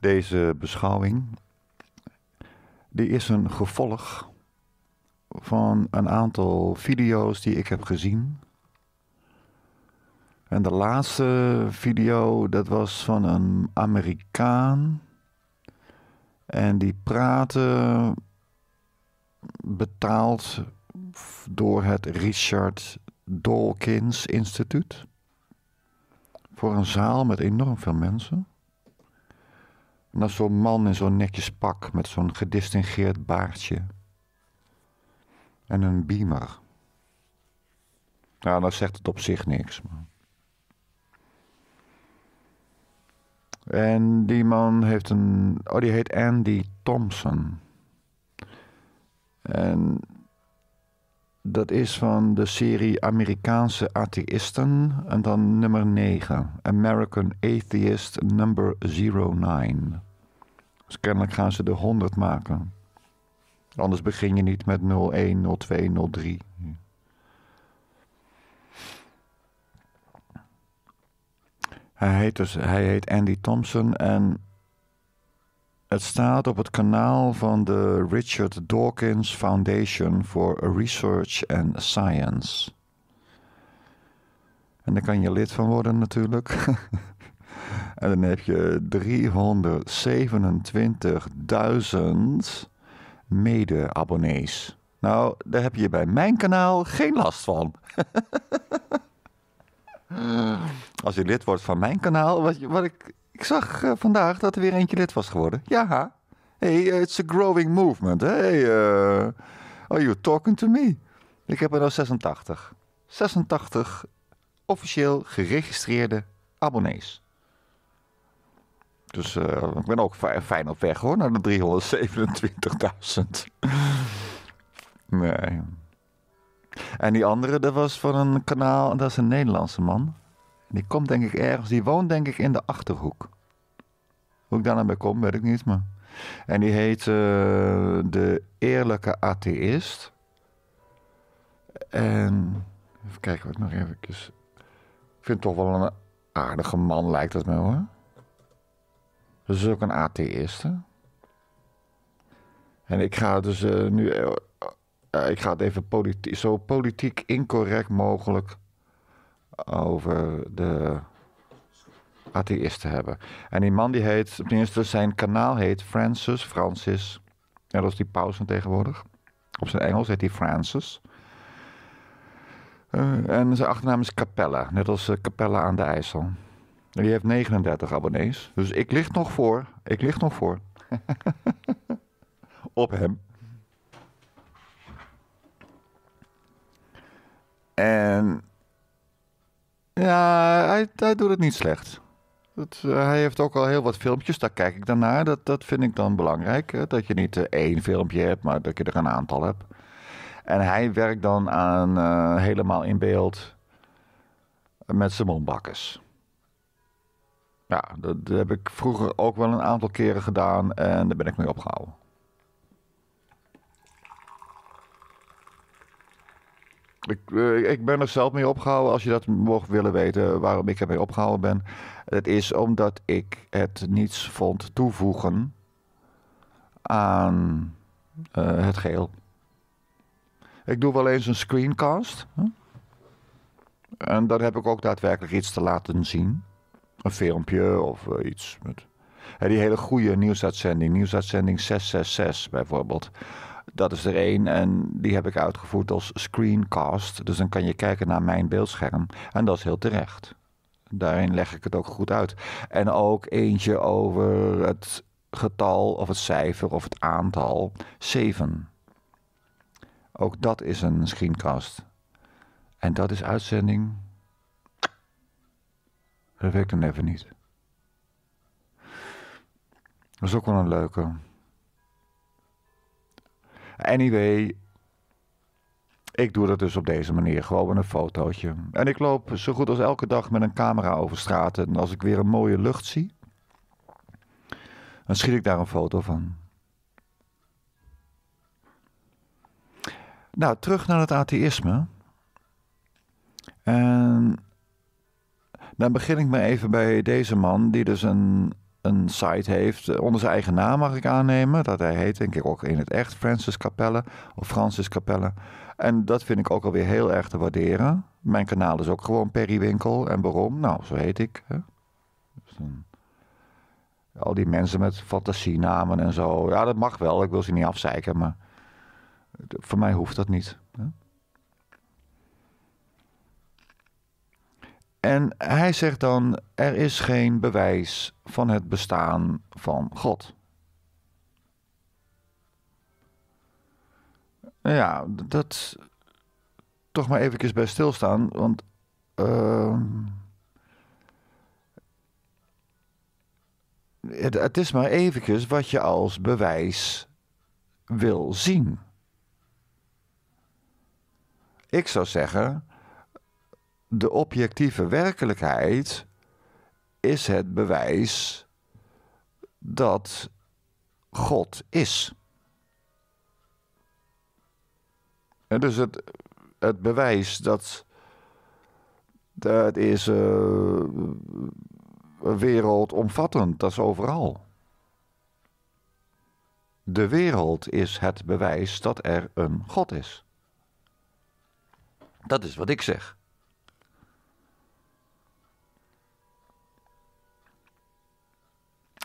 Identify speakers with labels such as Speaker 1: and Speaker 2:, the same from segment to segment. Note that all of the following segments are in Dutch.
Speaker 1: Deze beschouwing die is een gevolg van een aantal video's die ik heb gezien. En de laatste video, dat was van een Amerikaan. En die praatte betaald door het Richard Dawkins Instituut. Voor een zaal met enorm veel mensen. En zo'n man in zo'n netjes pak met zo'n gedistingeerd baardje. En een beamer. Nou, dan zegt het op zich niks. Maar... En die man heeft een. Oh, die heet Andy Thompson. En dat is van de serie Amerikaanse atheïsten en dan nummer 9, American Atheist number 09. Dus kennelijk gaan ze de 100 maken. Anders begin je niet met 01, 02, 03. Hij heet, dus, hij heet Andy Thompson en het staat op het kanaal van de Richard Dawkins Foundation for Research and Science. En daar kan je lid van worden natuurlijk. en dan heb je 327.000 mede-abonnees. Nou, daar heb je bij mijn kanaal geen last van. Als je lid wordt van mijn kanaal, wat, wat ik ik zag eh, vandaag dat er weer eentje lid was geworden. Ja. Hey, eh, it's a growing movement. Hey, eh, are you talking to me? Ik heb er nou 86. 86 officieel geregistreerde abonnees. Dus ik ben ook fijn op weg hoor, naar de 327.000. nee. En die andere, dat was van een kanaal, dat is een Nederlandse man. Die komt denk ik ergens, die woont denk ik in de Achterhoek. Hoe ik daar naar nou bij kom, weet ik niet, maar... En die heet eh, De Eerlijke Atheïst. En... Even kijken wat ik nog even. Ik vind het toch wel een aardige man, lijkt het me hoor. Dat is ook een atheïst, En ik ga dus eh, nu... Eh, ik ga het even zo politiek incorrect mogelijk over de atheïsten hebben. En die man die heet, tenminste zijn kanaal heet Francis Francis. net als die paus van tegenwoordig. Op zijn Engels heet hij Francis. Eh, en zijn achternaam is Capella, net als eh, Capella aan de IJssel. die heeft 39 abonnees. Dus ik licht nog voor. Ik licht nog voor. Op hem. En ja, hij, doet het niet slecht. Dat, eh, hij heeft ook al heel wat filmpjes, daar kijk ik dan naar. Dat, dat vind ik dan belangrijk. Hè? Dat je niet eh, één filmpje hebt, maar dat je er een aantal hebt. En hij werkt dan aan eh, helemaal in beeld met zijn Bakkes. Ja, dat, dat heb ik vroeger ook wel een aantal keren gedaan en daar ben ik mee opgehouden. Ik, eh, ik ben er zelf mee opgehouden als je dat mocht willen weten waarom ik ermee opgehouden ben. Het is omdat ik het niets vond toevoegen aan eh, het geheel. Ik doe wel eens een screencast. En dan heb ik ook daadwerkelijk iets te laten zien. Een filmpje of eh, iets. Met... die hele goede nieuwsuitzending, nieuwsuitzending 666 bijvoorbeeld. Dat is er één en die heb ik uitgevoerd als screencast. Dus dan kan je kijken naar mijn beeldscherm. En dat is heel terecht. Daarin leg ik het ook goed uit. En ook eentje over het getal of het cijfer of het aantal 7. Ook dat is een screencast. En dat is uitzending. Dat weet ik dan even niet. Dat is ook wel een leuke. Anyway, ik doe dat dus op deze manier, gewoon een fotootje. En ik loop zo goed als elke dag met een camera over straat. En als ik weer een mooie lucht zie, dan schiet ik daar een foto van. Nou, terug naar het atheïsme. En dan begin ik me even bij deze man, die dus een een site heeft eh, onder zijn eigen naam, mag ik aannemen. Dat hij heet denk ik ook in het echt Francis Capelle of Francis Capelle. En dat vind ik ook alweer heel erg te waarderen. Mijn kanaal is ook gewoon Periwinkel. En waarom? Nou, zo heet ik. Hè? Dus al die mensen met fantasienamen en zo. Ja, dat mag wel. Ik wil ze niet afzeiken, maar voor mij hoeft dat niet. Hè? En hij zegt dan: er is geen bewijs van het bestaan van God. Nou ja, dat toch maar even bij stilstaan, want ehm, het, is maar even wat je als bewijs wil zien. Ik zou zeggen, de objectieve werkelijkheid is het bewijs dat God is. En dus het, het bewijs dat dat is uh, wereldomvattend, dat is overal. De wereld is het bewijs dat er een God is. Dat is wat ik zeg.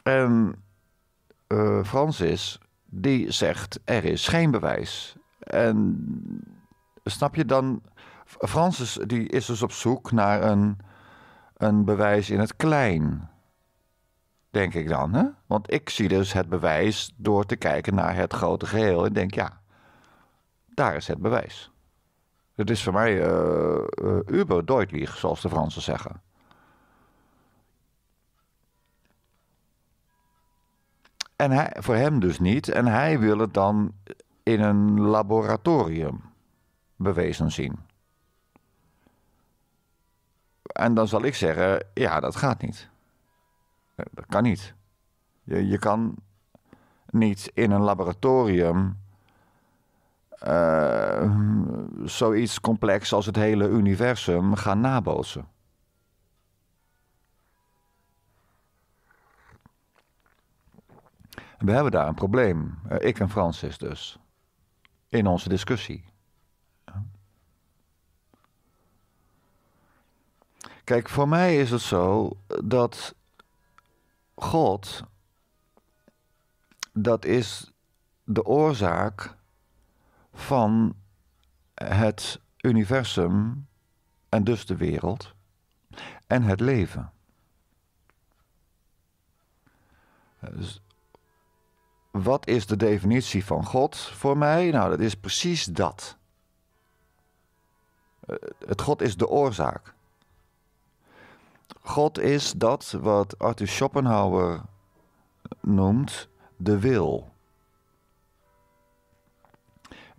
Speaker 1: En uh, Francis, die zegt: er is geen bewijs. En snap je dan? Francis die is dus op zoek naar een, een bewijs in het klein. Denk ik dan. Hè? Want ik zie dus het bewijs door te kijken naar het grote geheel. En denk, ja, daar is het bewijs. Het is voor mij uh, uber deutlich, zoals de Fransen zeggen. En hij, voor hem dus niet. En hij wil het dan in een laboratorium bewezen zien. En dan zal ik zeggen: ja, dat gaat niet. Eh, dat kan niet. Je, je kan niet in een laboratorium eh, zoiets complex als het hele universum gaan nabootsen. we hebben daar een probleem, eh, ik en Francis dus, in onze discussie. Kijk, voor mij is het zo dat God, dat is de oorzaak van het universum en dus de wereld en het leven. Dus wat is de definitie van God voor mij? Nou, dat is precies dat. Eh, het God is de oorzaak. God is dat wat Arthur Schopenhauer noemt de wil.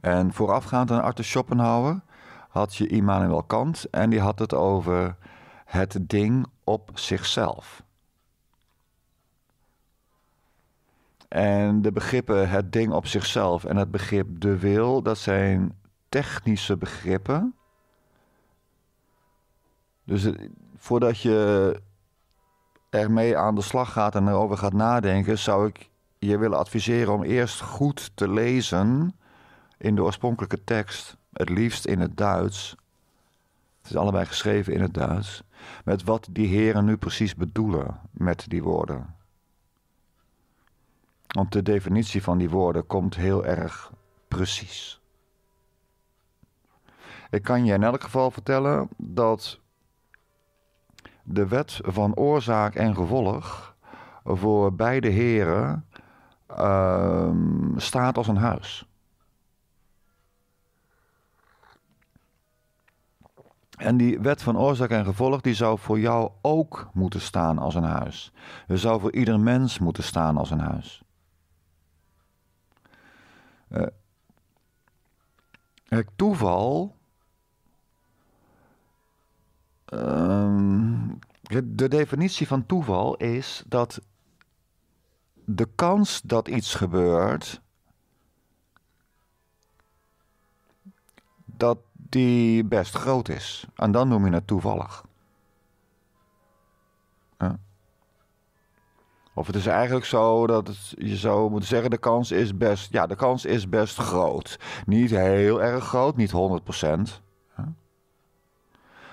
Speaker 1: En voorafgaand aan Arthur Schopenhauer had je Immanuel Kant en die had het over het ding op zichzelf. En de begrippen het ding op zichzelf en het begrip de wil, dat zijn technische begrippen. Dus eh, voordat je ermee aan de slag gaat en erover gaat nadenken, zou ik je willen adviseren om eerst goed te lezen in de oorspronkelijke tekst, het liefst in het Duits. Het is allebei geschreven in het Duits. Met wat die heren nu precies bedoelen met die woorden. Want de definitie van die woorden komt heel erg precies. Ik kan je in elk geval vertellen dat de wet van oorzaak en gevolg voor beide heren ehm, staat als een huis. En die wet van oorzaak en gevolg, die zou voor jou ook moeten staan als een huis. Er zou voor ieder mens moeten staan als een huis. Eh, het toeval. Ehm, de definitie van toeval is dat de kans dat iets gebeurt, dat die best groot is. En dan noem je het toevallig. Of het is eigenlijk zo dat je zou moeten zeggen: de kans is best, ja, de kans is best groot. Niet heel erg groot, niet 100%. Hè?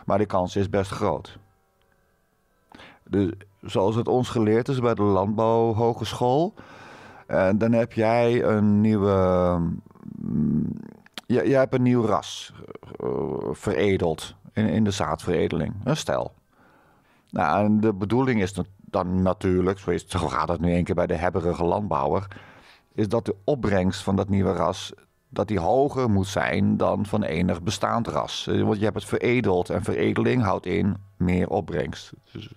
Speaker 1: Maar de kans is best groot. Dus zoals het ons geleerd is bij de Landbouwhogeschool. En eh, dan heb jij een nieuwe. Mm, jij, hebt een nieuw ras eh, veredeld in, in de zaadveredeling. Een stijl. Nou, en de bedoeling is dan natuurlijk, zo, is, zo gaat het nu een keer bij de hebberige landbouwer, is dat de opbrengst van dat nieuwe ras dat die hoger moet zijn dan van enig bestaand ras. Eh, want je hebt het veredeld en veredeling houdt in meer opbrengst. Dus,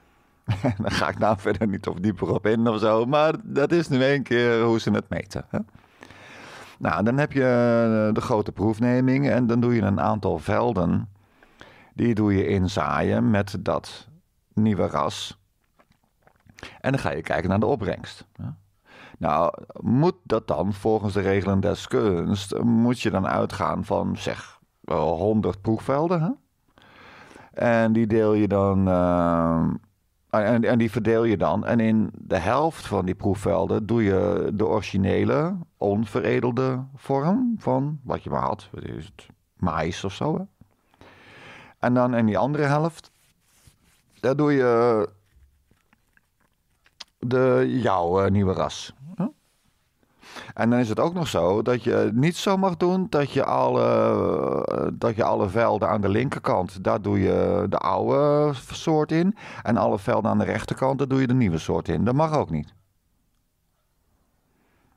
Speaker 1: daar ga ik nou verder niet of dieper op in of zo, maar dat is nu een keer hoe ze het meten. Hè? Nou, dan heb je eh, de grote proefneming en dan doe je een aantal velden die doe je inzaaien met dat nieuwe ras. En dan ga je kijken naar de opbrengst. Nou, moet dat dan volgens de regelen des kunst, moet je dan uitgaan van zeg 100 proefvelden? Hè? En die deel je dan. Eh, en, en, die verdeel je dan. En in de helft van die proefvelden doe je de originele, onveredelde vorm van wat je maar had. Is het maïs of zo? En dan in die andere helft, daar doe je eh, de, jouw eh, nieuwe ras. En dan is het ook nog zo dat je niet zo mag doen dat je alle, eh, dat je alle velden aan de linkerkant, daar doe je de oude soort in. En alle velden aan de rechterkant, daar doe je de nieuwe soort in. Dat mag ook niet.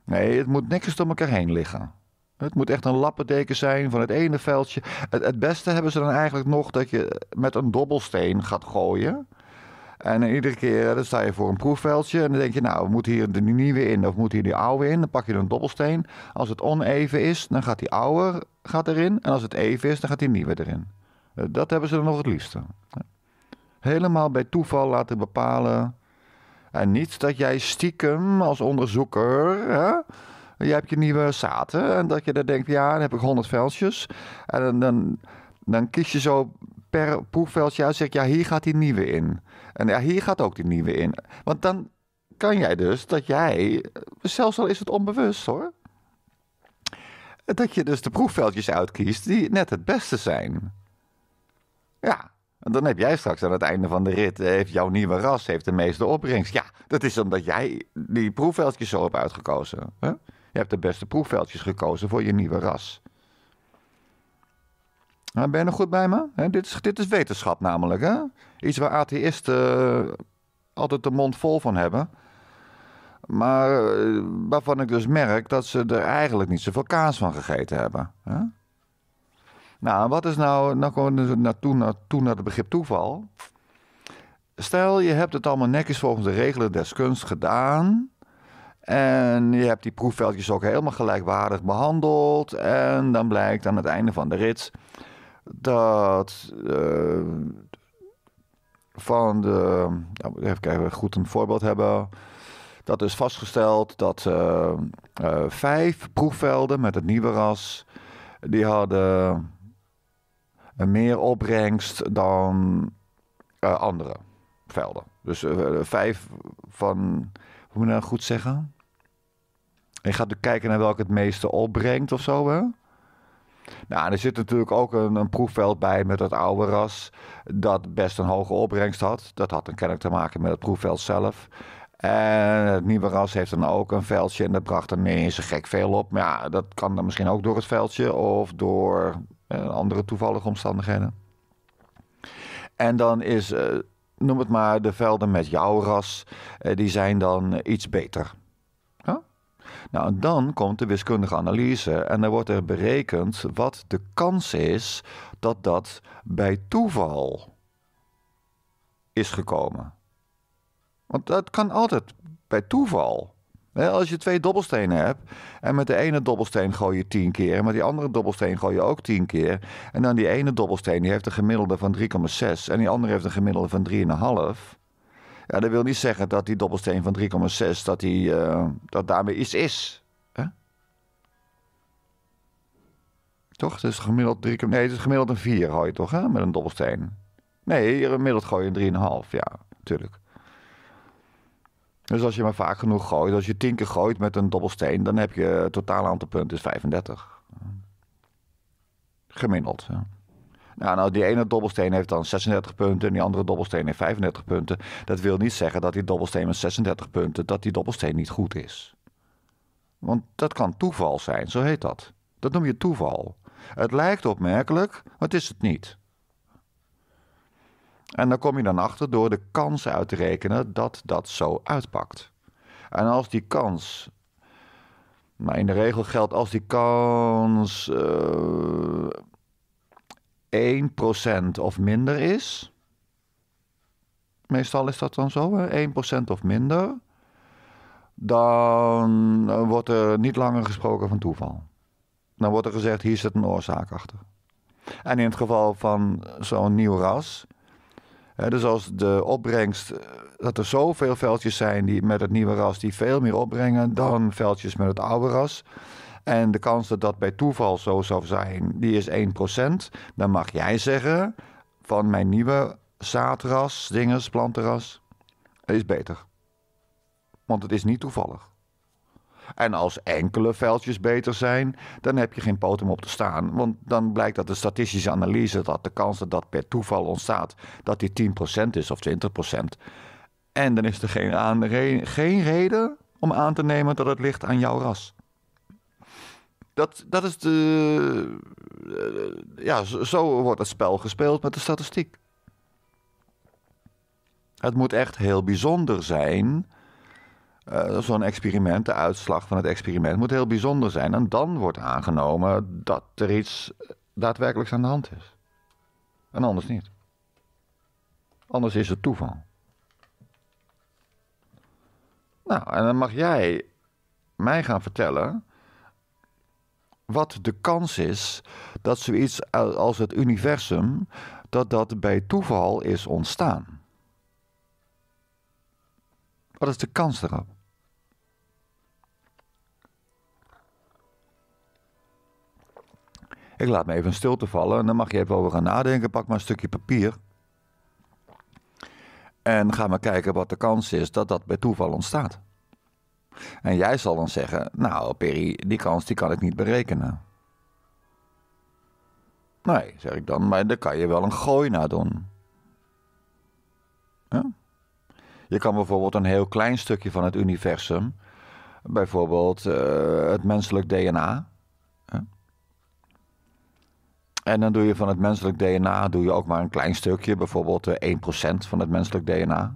Speaker 1: Nee, het moet niks door elkaar heen liggen. Het moet echt een lappendeken zijn van het ene veldje. Het, beste hebben ze dan eigenlijk nog dat je met een dobbelsteen gaat gooien. En iedere keer eh, dan sta je voor een proefveldje en dan denk je, nou, moet hier de nieuwe in of moet hier die oude in? Dan pak je een dobbelsteen. Als het oneven is, dan gaat die oude gaat erin. En als het even is, dan gaat die nieuwe erin. Eh, dat hebben ze dan nog het liefste. Helemaal bij toeval laten bepalen. En niet dat jij stiekem als onderzoeker hè, je hebt je nieuwe zaten. En dat je dan denkt, ja, dan heb ik 100 veldjes. En dan, dan, kies je zo per proefveldje uit. Zeg ja, hier gaat die nieuwe in. En ja, hier gaat ook die nieuwe in. Want dan kan jij dus dat jij, zelfs al is het onbewust hoor. Dat je dus de proefveldjes uitkiest die net het beste zijn. Ja, en dan heb jij straks aan het einde van de rit, eh, heeft jouw nieuwe ras heeft de meeste opbrengst. Ja, dat is omdat jij die proefveldjes zo hebt uitgekozen. Hè? Je hebt de beste proefveldjes gekozen voor je nieuwe ras. Ah, ben je nog goed bij me? dit, is, dit is wetenschap namelijk. Hè? Iets waar atheïsten eh, altijd de mond vol van hebben. Maar eh, waarvan ik dus merk dat ze er eigenlijk niet zoveel kaas van gegeten hebben. Hè? Nou, wat is nou. Nou komen we dus naartoe, naartoe naar het begrip toeval. Stel, je hebt het allemaal netjes volgens de regelen des kunst gedaan. En je hebt die proefveldjes ook helemaal gelijkwaardig behandeld. En dan blijkt aan het einde van de rit dat eh, van de. Nou, even kijken, goed een voorbeeld hebben. Dat is vastgesteld dat eh, eh, vijf proefvelden met het nieuwe ras. die hadden meer opbrengst dan andere velden. Dus vijf van. hoe moet je dat nou goed zeggen? Je gaat kijken naar welke het meeste opbrengt of zo, hè? Nou, er zit natuurlijk ook een, een proefveld bij met het oude ras, dat best een hoge opbrengst had. Dat had een kennelijk te maken met het proefveld zelf. En het nieuwe ras heeft dan ook een veldje en dat bracht er niet eens gek veel op. Maar ja, dat kan dan misschien ook door het veldje of door eh, andere toevallige omstandigheden. En dan is, eh, noem het maar, de velden met jouw ras, eh, die zijn dan iets beter. Nou, dan komt de wiskundige analyse en dan wordt er berekend wat de kans is dat dat bij toeval is gekomen. Want dat kan altijd bij toeval. Als je twee dobbelstenen hebt en met de ene dobbelsteen gooi je tien keer en met die andere dobbelsteen gooi je ook tien keer. En dan die ene dobbelsteen die heeft een gemiddelde van 3,6 en die andere heeft een gemiddelde van 3,5. Ja, dat wil niet zeggen dat die dobbelsteen van 3,6, dat, die, uh, dat daarmee iets is. Hè? Toch? Het is gemiddeld 3, nee, het is gemiddeld een 4 hoor je toch, hè? Met een dobbelsteen. Nee, gemiddeld gooi je een 3,5. Ja, natuurlijk. Dus als je maar vaak genoeg gooit, als je 10 keer gooit met een dobbelsteen, dan heb je het totaal aantal punten is 35. Gemiddeld. Ja. Nou, nou, die ene dobbelsteen heeft dan 36 punten en die andere dobbelsteen heeft 35 punten. Dat wil niet zeggen dat die dobbelsteen met 36 punten, dat die dobbelsteen niet goed is. Want dat kan toeval zijn, zo heet dat. Dat noem je toeval. Het lijkt opmerkelijk, maar het is het niet. En dan kom je dan achter door de kansen uit te rekenen dat dat zo uitpakt. En als die kans, maar nou, in de regel geldt als die kans eh, 1% of minder is. Meestal is dat dan zo, 1% of minder. Dan eh, wordt er niet langer gesproken van toeval. Dan wordt er gezegd, hier zit een oorzaak achter. En in het geval van zo'n nieuw ras, dus als de opbrengst, eh, dat er zoveel veldjes zijn die met het nieuwe ras die veel meer opbrengen dan veldjes met het oude ras, en de kans dat dat bij toeval zo zou zijn, die is 1%. Dan mag jij zeggen van mijn nieuwe zaadras, dinges, plantenras, is beter. Want het is niet toevallig. En als enkele veldjes beter zijn, dan heb je geen poot om op te staan. Want dan blijkt dat de statistische analyse dat de kans dat dat per toeval ontstaat, dat die 10% is of 20%. En dan is er geen, aan, geen reden om aan te nemen dat het ligt aan jouw ras. Dat, dat is de. Eh, ja, zo, wordt het spel gespeeld met de statistiek. Het moet echt heel bijzonder zijn. Eh, zo'n experiment, de uitslag van het experiment moet heel bijzonder zijn. En dan wordt aangenomen dat er iets daadwerkelijks aan de hand is. En anders niet. Anders is het toeval. Nou, en dan mag jij mij gaan vertellen wat de kans is dat zoiets als het universum, dat dat bij toeval is ontstaan. Wat is de kans daarop? Ik laat me even stil te vallen en dan mag je even over gaan nadenken. Pak maar een stukje papier. En ga maar kijken wat de kans is dat dat bij toeval ontstaat. En jij zal dan zeggen, nou Perry, die kans die kan ik niet berekenen. Nee, zeg ik dan, maar daar kan je wel een gooi naar doen. Ja? Je kan bijvoorbeeld een heel klein stukje van het universum, bijvoorbeeld eh, het menselijk DNA. En dan doe je van het menselijk DNA doe je ook maar een klein stukje, bijvoorbeeld 1% eh, van het menselijk DNA.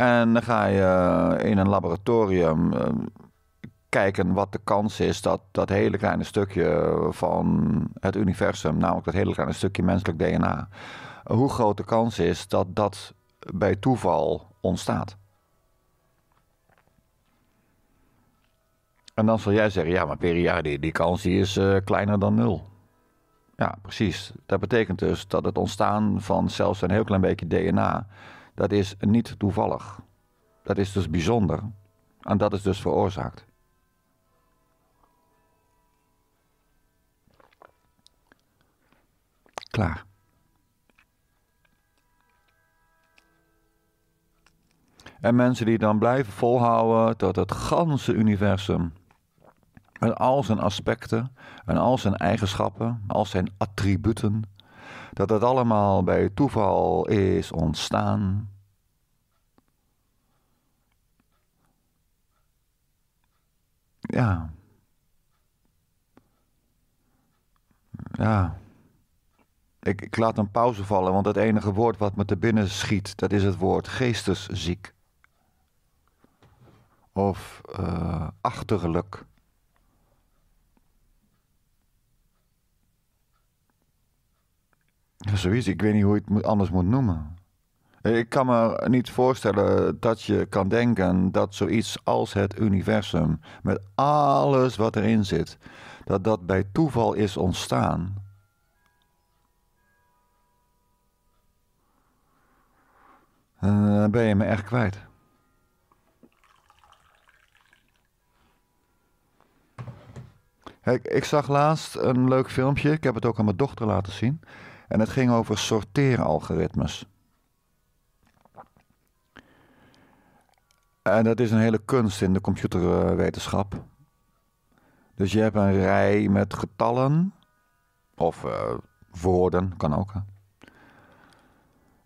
Speaker 1: En dan ga je eh, in een laboratorium ehm, kijken wat de kans is dat dat hele kleine stukje van het universum, namelijk dat hele kleine stukje menselijk DNA, hoe groot de kans is dat dat bij toeval ontstaat. En dan zal jij zeggen, ja, maar per die, die kans die is eh, kleiner dan nul. Ja, precies. Dat betekent dus dat het ontstaan van zelfs een heel klein beetje DNA dat is niet toevallig. Dat is dus bijzonder en dat is dus veroorzaakt. Klaar. En mensen die dan blijven volhouden tot het ganse universum met al zijn aspecten en al zijn eigenschappen, al zijn attributen, dat het allemaal bij toeval is ontstaan. Ja. Ja. Ik, ik laat een pauze vallen, want het enige woord wat me te binnen schiet, dat is het woord geestesziek. Of uh, achterlijk. Zoiets, ik weet niet hoe je het anders moet noemen. Eh, ik kan me niet voorstellen dat je kan denken dat zoiets als het universum, met alles wat erin zit, dat dat bij toeval is ontstaan. Dan eh, ben je me echt kwijt. Kijk, ik zag laatst een leuk filmpje. Ik heb het ook aan mijn dochter laten zien. En het ging over sorteeralgoritmes. En dat is een hele kunst in de computerwetenschap. Dus je hebt een rij met getallen, of eh, woorden, kan ook.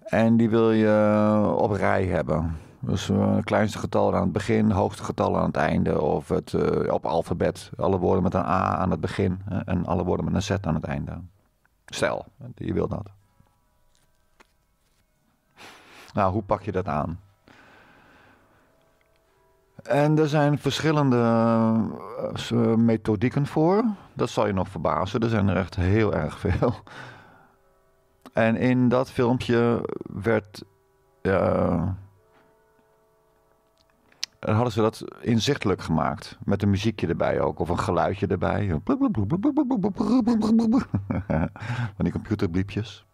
Speaker 1: En die wil je op rij hebben. Dus eh, het kleinste getal aan het begin, hoogste getal aan het einde, of het, eh, op alfabet. Alle woorden met een A aan het begin en alle woorden met een Z aan het einde. Stel, je wil dat. Nou, hoe pak je dat aan? En er zijn verschillende eh, eh, methodieken voor. Dat zal je nog verbazen. Er zijn er echt heel erg veel. En in dat filmpje werd uh, hadden ze dat inzichtelijk gemaakt. Met een muziekje erbij ook. Of een geluidje erbij. Van die computerbliepjes.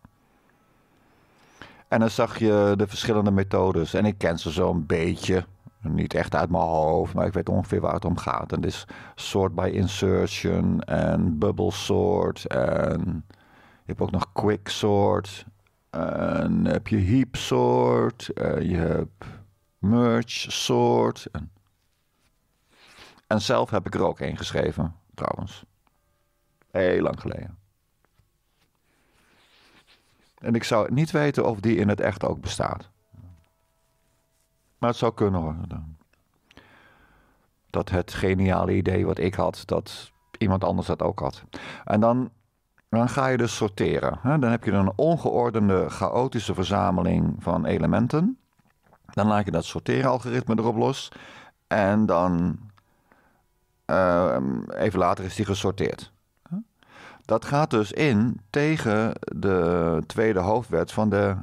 Speaker 1: En dan zag je de verschillende methodes. En ik ken ze zo een beetje. Niet echt uit mijn hoofd, maar ik weet ongeveer waar het om gaat. En dit is sort by insertion en bubble sort. En je hebt ook nog quick sort. En heb je heap sort. je hebt Merch, soort. En, en zelf heb ik er ook één geschreven, trouwens. Heel lang geleden. En ik zou niet weten of die in het echt ook bestaat. Maar het zou kunnen hoor. Dat het geniale idee wat ik had, dat iemand anders dat ook had. En dan, dan ga je dus sorteren. Dan heb je een ongeordende, chaotische verzameling van elementen. Dan laat je dat sorteeralgoritme erop los. En dan ehm, even later is die gesorteerd. Dat gaat dus in tegen de tweede hoofdwet van de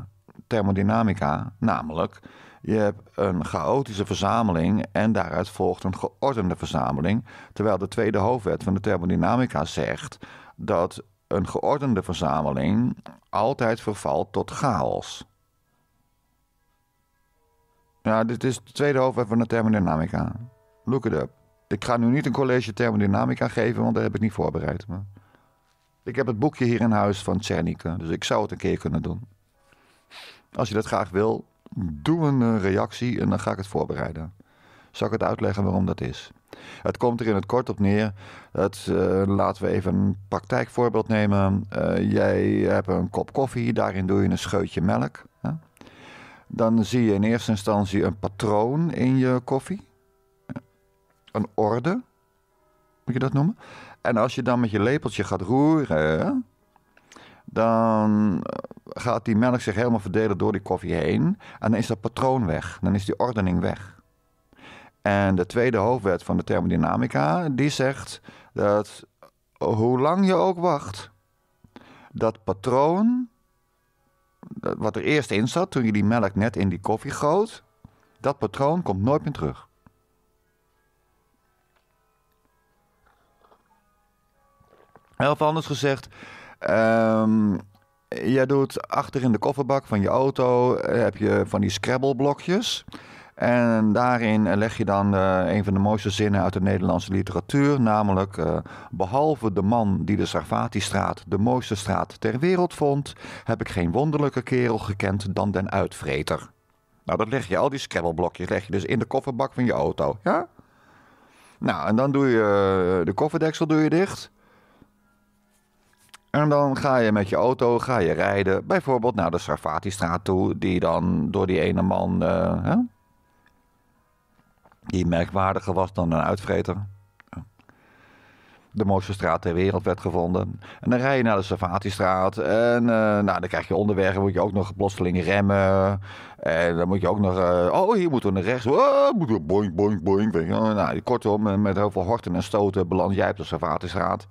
Speaker 1: thermodynamica, namelijk je hebt een chaotische verzameling en daaruit volgt een geordende verzameling, terwijl de tweede hoofdwet van de thermodynamica zegt dat een geordende verzameling altijd vervalt tot chaos. Ja, dit is de tweede hoofd van de thermodynamica. Look it up. Ik ga nu niet een college thermodynamica geven, want daar heb ik niet voorbereid. Maar ik heb het boekje hier in huis van Czernike, dus ik zou het een keer kunnen doen. Als je dat graag wil, doe een eh, reactie en dan ga ik het voorbereiden. Zal ik het uitleggen waarom dat is? Het komt er in het kort op neer. Dat, eh, laten we even een praktijkvoorbeeld nemen. Eh, jij hebt een kop koffie, daarin doe je een scheutje melk dan zie je in eerste instantie een patroon in je koffie. Een orde, moet je dat noemen. En als je dan met je lepeltje gaat roeren, dan eh, gaat die melk zich helemaal verdelen door die koffie heen. En dan is dat patroon weg, dan is die ordening weg. En de tweede hoofdwet van de thermodynamica, die zegt dat hoe lang je ook wacht, dat patroon wat er eerst in zat toen je die melk net in die koffie goot, dat patroon komt nooit meer terug. Of anders gezegd, um, jij doet achter in de kofferbak van je auto eh, heb je van die scrabble blokjes. En daarin leg je dan eh, een van de mooiste zinnen uit de Nederlandse literatuur, namelijk eh, behalve de man die de sarfati de mooiste straat ter wereld vond, heb ik geen wonderlijke kerel gekend dan den uitvreter. Nou, dat leg je, al die scrabbleblokjes leg je dus in de kofferbak van je auto, ja? Nou, en dan doe je eh, de kofferdeksel doe je dicht. En dan ga je met je auto ga je rijden, bijvoorbeeld naar de sarfati toe, die dan door die ene man die merkwaardiger was dan een uitvreter. De mooiste straat ter wereld werd gevonden. En dan rij je naar de Savatistraat. En eh, nou, dan krijg je onderweg. moet je ook nog plotseling remmen. En dan moet je ook nog. Eh, oh, hier moeten we naar rechts. Oh, we boing, boing, boing. Nou, kortom, eh, met heel veel horten en stoten beland jij op de Savatistraat.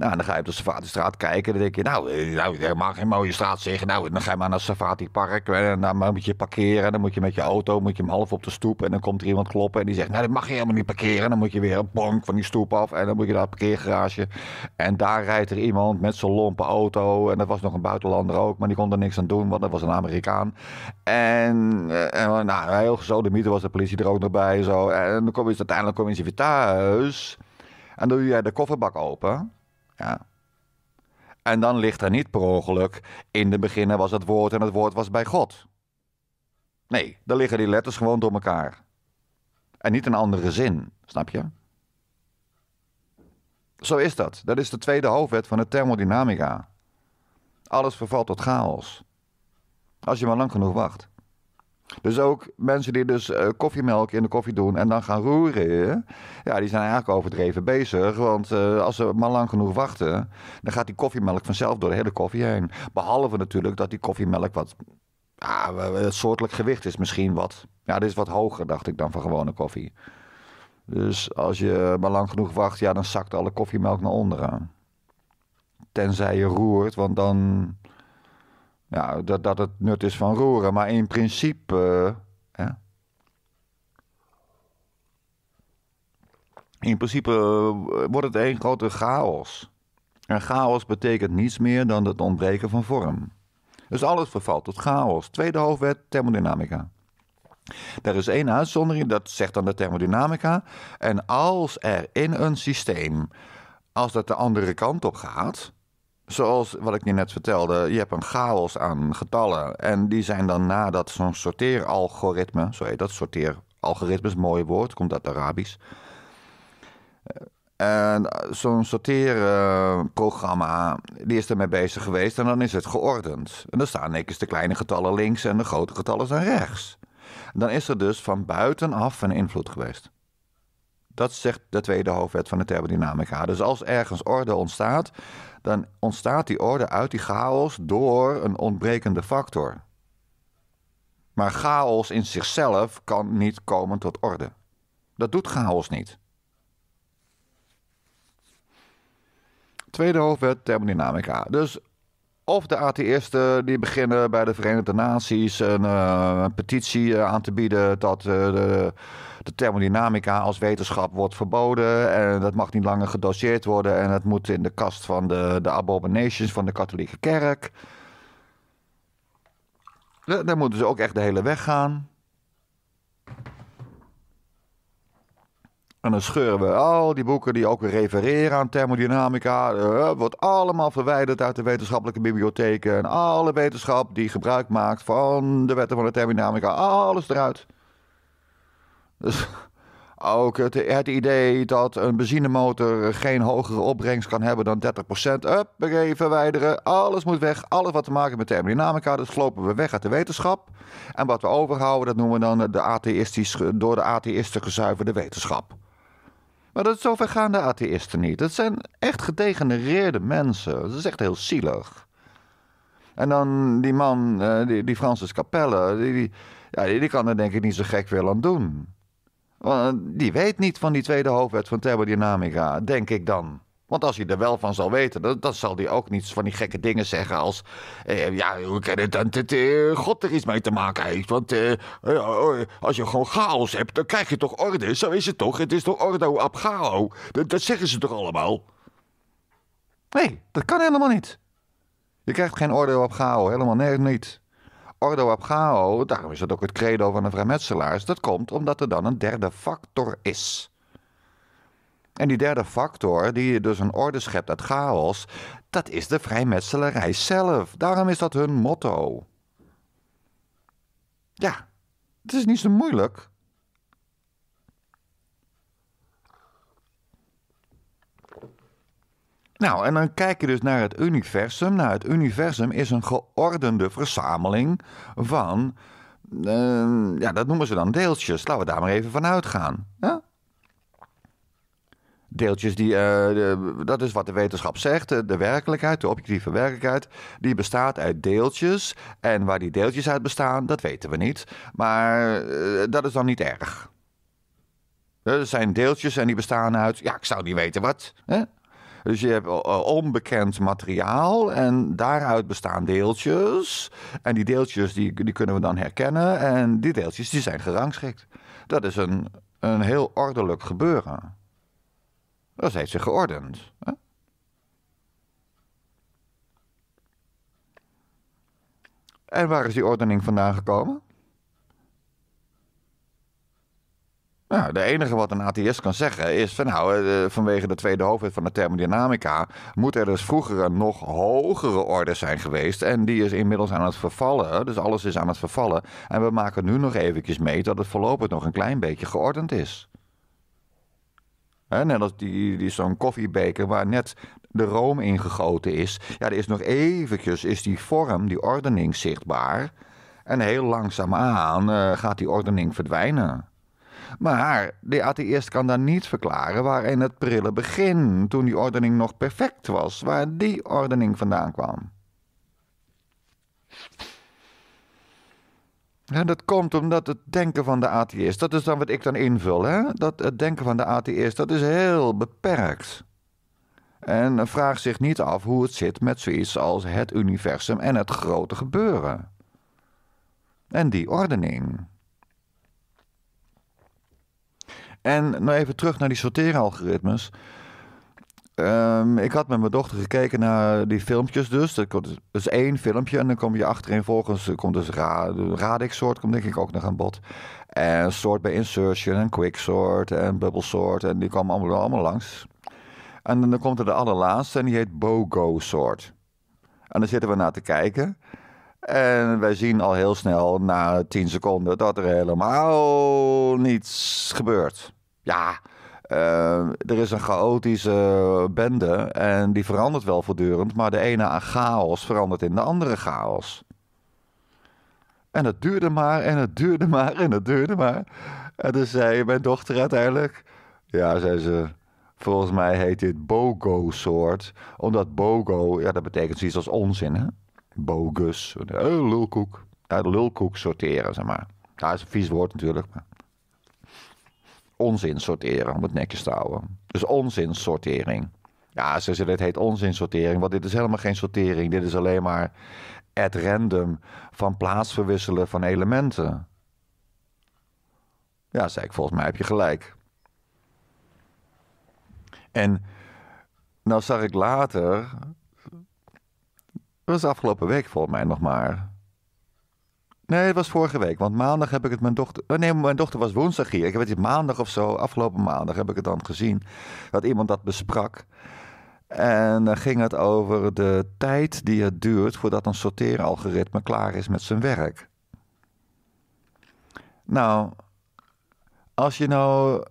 Speaker 1: Nou, dan ga je op de straat kijken. Dan denk je, nou, eh, nou eh, mag geen mooie straat zeggen. Nou, dan ga je maar naar Safati Park. Eh, en dan moet je parkeren. Dan moet je met je auto, moet je hem half op de stoep. En dan komt er iemand kloppen en die zegt, nou, dat mag je helemaal niet parkeren. Dan moet je weer een bank van die stoep af. En dan moet je naar het parkeergarage. En daar rijdt er iemand met zijn lompe auto. En dat was nog een buitenlander ook. Maar die kon er niks aan doen, want dat was een Amerikaan. En, nou, heel zo. De mythe was de politie er ook nog bij. Zo. En dan kom je, uiteindelijk kom je weer thuis. En doe jij de kofferbak open. Ja. En dan ligt er niet per ongeluk, in de beginnen was het woord en het woord was bij God. Nee, daar liggen die letters gewoon door elkaar. En niet een andere zin, snap je? Zo is dat. Dat is de tweede hoofdwet van de thermodynamica. Alles vervalt tot chaos. Als je maar lang genoeg wacht. Dus ook mensen die dus eh, koffiemelk in de koffie doen en dan gaan roeren, ja, die zijn eigenlijk overdreven bezig. Want eh, als ze maar lang genoeg wachten, dan gaat die koffiemelk vanzelf door de hele koffie heen. Behalve natuurlijk dat die koffiemelk wat ja, het soortelijk gewicht is misschien wat. Ja, dit is wat hoger, dacht ik, dan van gewone koffie. Dus als je maar lang genoeg wacht, ja, dan zakt alle koffiemelk naar onderaan. Tenzij je roert, want dan ja, dat, dat het nut is van roeren. Maar in principe. Eh, in principe eh, wordt het een grote chaos. En chaos betekent niets meer dan het ontbreken van vorm. Dus alles vervalt tot chaos. Tweede hoofdwet thermodynamica. Er is één uitzondering, dat zegt dan de thermodynamica. En als er in een systeem, als dat de andere kant op gaat, zoals wat ik je net vertelde, je hebt een chaos aan getallen. En die zijn dan na dat zo'n sorteeralgoritme, zo heet dat, sorteeralgoritme is mooi woord, komt uit Arabisch. Eh, en zo'n sorteerprogramma, die is ermee bezig geweest en dan is het geordend. En dan staan niks de kleine getallen links en de grote getallen zijn rechts. Dan is er dus van buitenaf een invloed geweest. Dat zegt de tweede hoofdwet van de thermodynamica. Dus als ergens orde ontstaat, dan ontstaat die orde uit die chaos door een ontbrekende factor. Maar chaos in zichzelf kan niet komen tot orde. Dat doet chaos niet. Tweede hoofdwet thermodynamica. Dus of de ATS die beginnen bij de Verenigde Naties een, eh, petitie eh, aan te bieden dat eh, de, thermodynamica als wetenschap wordt verboden. En dat mag niet langer gedoseerd worden. En het moet in de kast van de, de abominations van de katholieke kerk. Dan moeten ze ook echt de hele weg gaan. En dan scheuren we al die boeken die ook weer refereren aan thermodynamica. Eh, wordt allemaal verwijderd uit de wetenschappelijke bibliotheken. En alle wetenschap die gebruik maakt van de wetten van de thermodynamica. Alles eruit. Dus ook het, idee dat een benzinemotor geen hogere opbrengst kan hebben dan 30%. even verwijderen. Alles moet weg. Alles wat te maken heeft met thermodynamica. Dat slopen we weg uit de wetenschap. En wat we overhouden, dat noemen we dan de atheïstisch, door de atheïsten gezuiverde wetenschap. Maar dat zover gaan de atheïsten niet. Dat zijn echt gedegenereerde mensen. Dat is echt heel zielig. En dan die man, eh, die, die Francis Capelle, die, ja, die, die kan er denk ik niet zo gek veel aan doen. Want eh, die weet niet van die tweede hoofdwet van thermodynamica, denk ik dan. Want als hij er wel van zal weten, dan, zal hij ook niets van die gekke dingen zeggen als... Eh, ja, hoe kan het dan dat eh, God er iets mee te maken heeft? Want eh, eh oh, als je gewoon chaos hebt, dan krijg je toch orde? Zo is het toch? Het is toch ordo ab chao? Dat, zeggen ze toch allemaal? Nee, dat kan helemaal niet. Je krijgt geen orde ab chaos. helemaal nergens niet. Ordo ab chao. daarom is dat ook het credo van een vrijmetselaars... dat komt omdat er dan een derde factor is... En die derde factor, die je dus een orde schept uit chaos, dat is de vrijmetselarij zelf. Daarom is dat hun motto. Ja, het is niet zo moeilijk. Nou, en dan kijk je dus naar het universum. Nou, het universum is een geordende verzameling van. Eh, ja, dat noemen ze dan deeltjes. Laten we daar maar even van uitgaan. Ja? deeltjes die, eh, dat is wat de wetenschap zegt, de werkelijkheid, de objectieve werkelijkheid, die bestaat uit deeltjes. En waar die deeltjes uit bestaan, dat weten we niet. Maar eh, dat is dan niet erg. Eh, er zijn deeltjes en die bestaan uit, ja, ik zou niet weten wat. Hè? Dus je hebt onbekend materiaal en daaruit bestaan deeltjes. En die deeltjes die, die kunnen we dan herkennen en die deeltjes die zijn gerangschikt. Dat is een, een heel ordelijk gebeuren. Dat heeft ze geordend. Hè? En waar is die ordening vandaan gekomen? Nou, de enige wat een ATS kan zeggen is van nou, eh, vanwege de tweede hoofdwet van de thermodynamica moet er dus vroeger een nog hogere orde zijn geweest en die is inmiddels aan het vervallen, dus alles is aan het vervallen en we maken nu nog eventjes mee dat het voorlopig nog een klein beetje geordend is net als die, die zo'n koffiebeker waar net de room in gegoten is. Ja, er is nog eventjes is die vorm, die ordening zichtbaar. En heel langzaamaan uh, gaat die ordening verdwijnen. Maar de atheïst kan dan niet verklaren waarin het prille begin, toen die ordening nog perfect was, waar die ordening vandaan kwam. Ja, dat komt omdat het denken van de ATS, e dat is dan wat ik dan invul, hè? dat het denken van de ATS, e dat is heel beperkt. En vraagt zich niet af hoe het zit met zoiets als het universum en het grote gebeuren. En die ordening. En nou even terug naar die sorteeralgoritmes. Ehm, ik had met mijn dochter gekeken naar die filmpjes dus. Dat is dus- dus één filmpje en dan kom je achterin volgens komt dus ra soort komt denk ik ook nog aan bod. En soort bij insertion en quicksort en bubble sort en die kwam allemaal, allemaal langs. En dan komt er de allerlaatste en die heet BOGO soort. En dan zitten we naar te kijken. En wij zien al heel snel na 10 seconden dat er helemaal niets gebeurt. Ja, eh, er is een chaotische bende en die verandert wel voortdurend, maar de ene chaos verandert in de andere chaos. En het duurde maar en het duurde maar en het duurde maar. En toen zei mijn dochter uiteindelijk, ja, zei ze, volgens mij heet dit bogo-soort, omdat bogo, ja, dat betekent zoiets als onzin, hè? Bogus, eh, lulkoek, ja, lulkoek sorteren, zeg maar. Ja, dat is een vies woord natuurlijk, maar onzin sorteren, om het netjes te houden. Dus onzinsortering. Ja, ze zeggen dit heet sortering. want dit is helemaal geen sortering. Dit is alleen maar at random van plaats verwisselen van elementen. Ja, zei ik, volgens mij heb je gelijk. En nou zag ik later, dat was afgelopen week volgens mij nog maar, Nee, het was vorige week. Want maandag heb ik het mijn dochter. Oh, nee, mijn dochter was woensdag hier. Ik heb het maandag of zo, afgelopen maandag heb ik het dan gezien. Dat iemand dat besprak. En dan ging het over de tijd die het duurt voordat een sorteeralgoritme klaar is met zijn werk. Nou, als je nou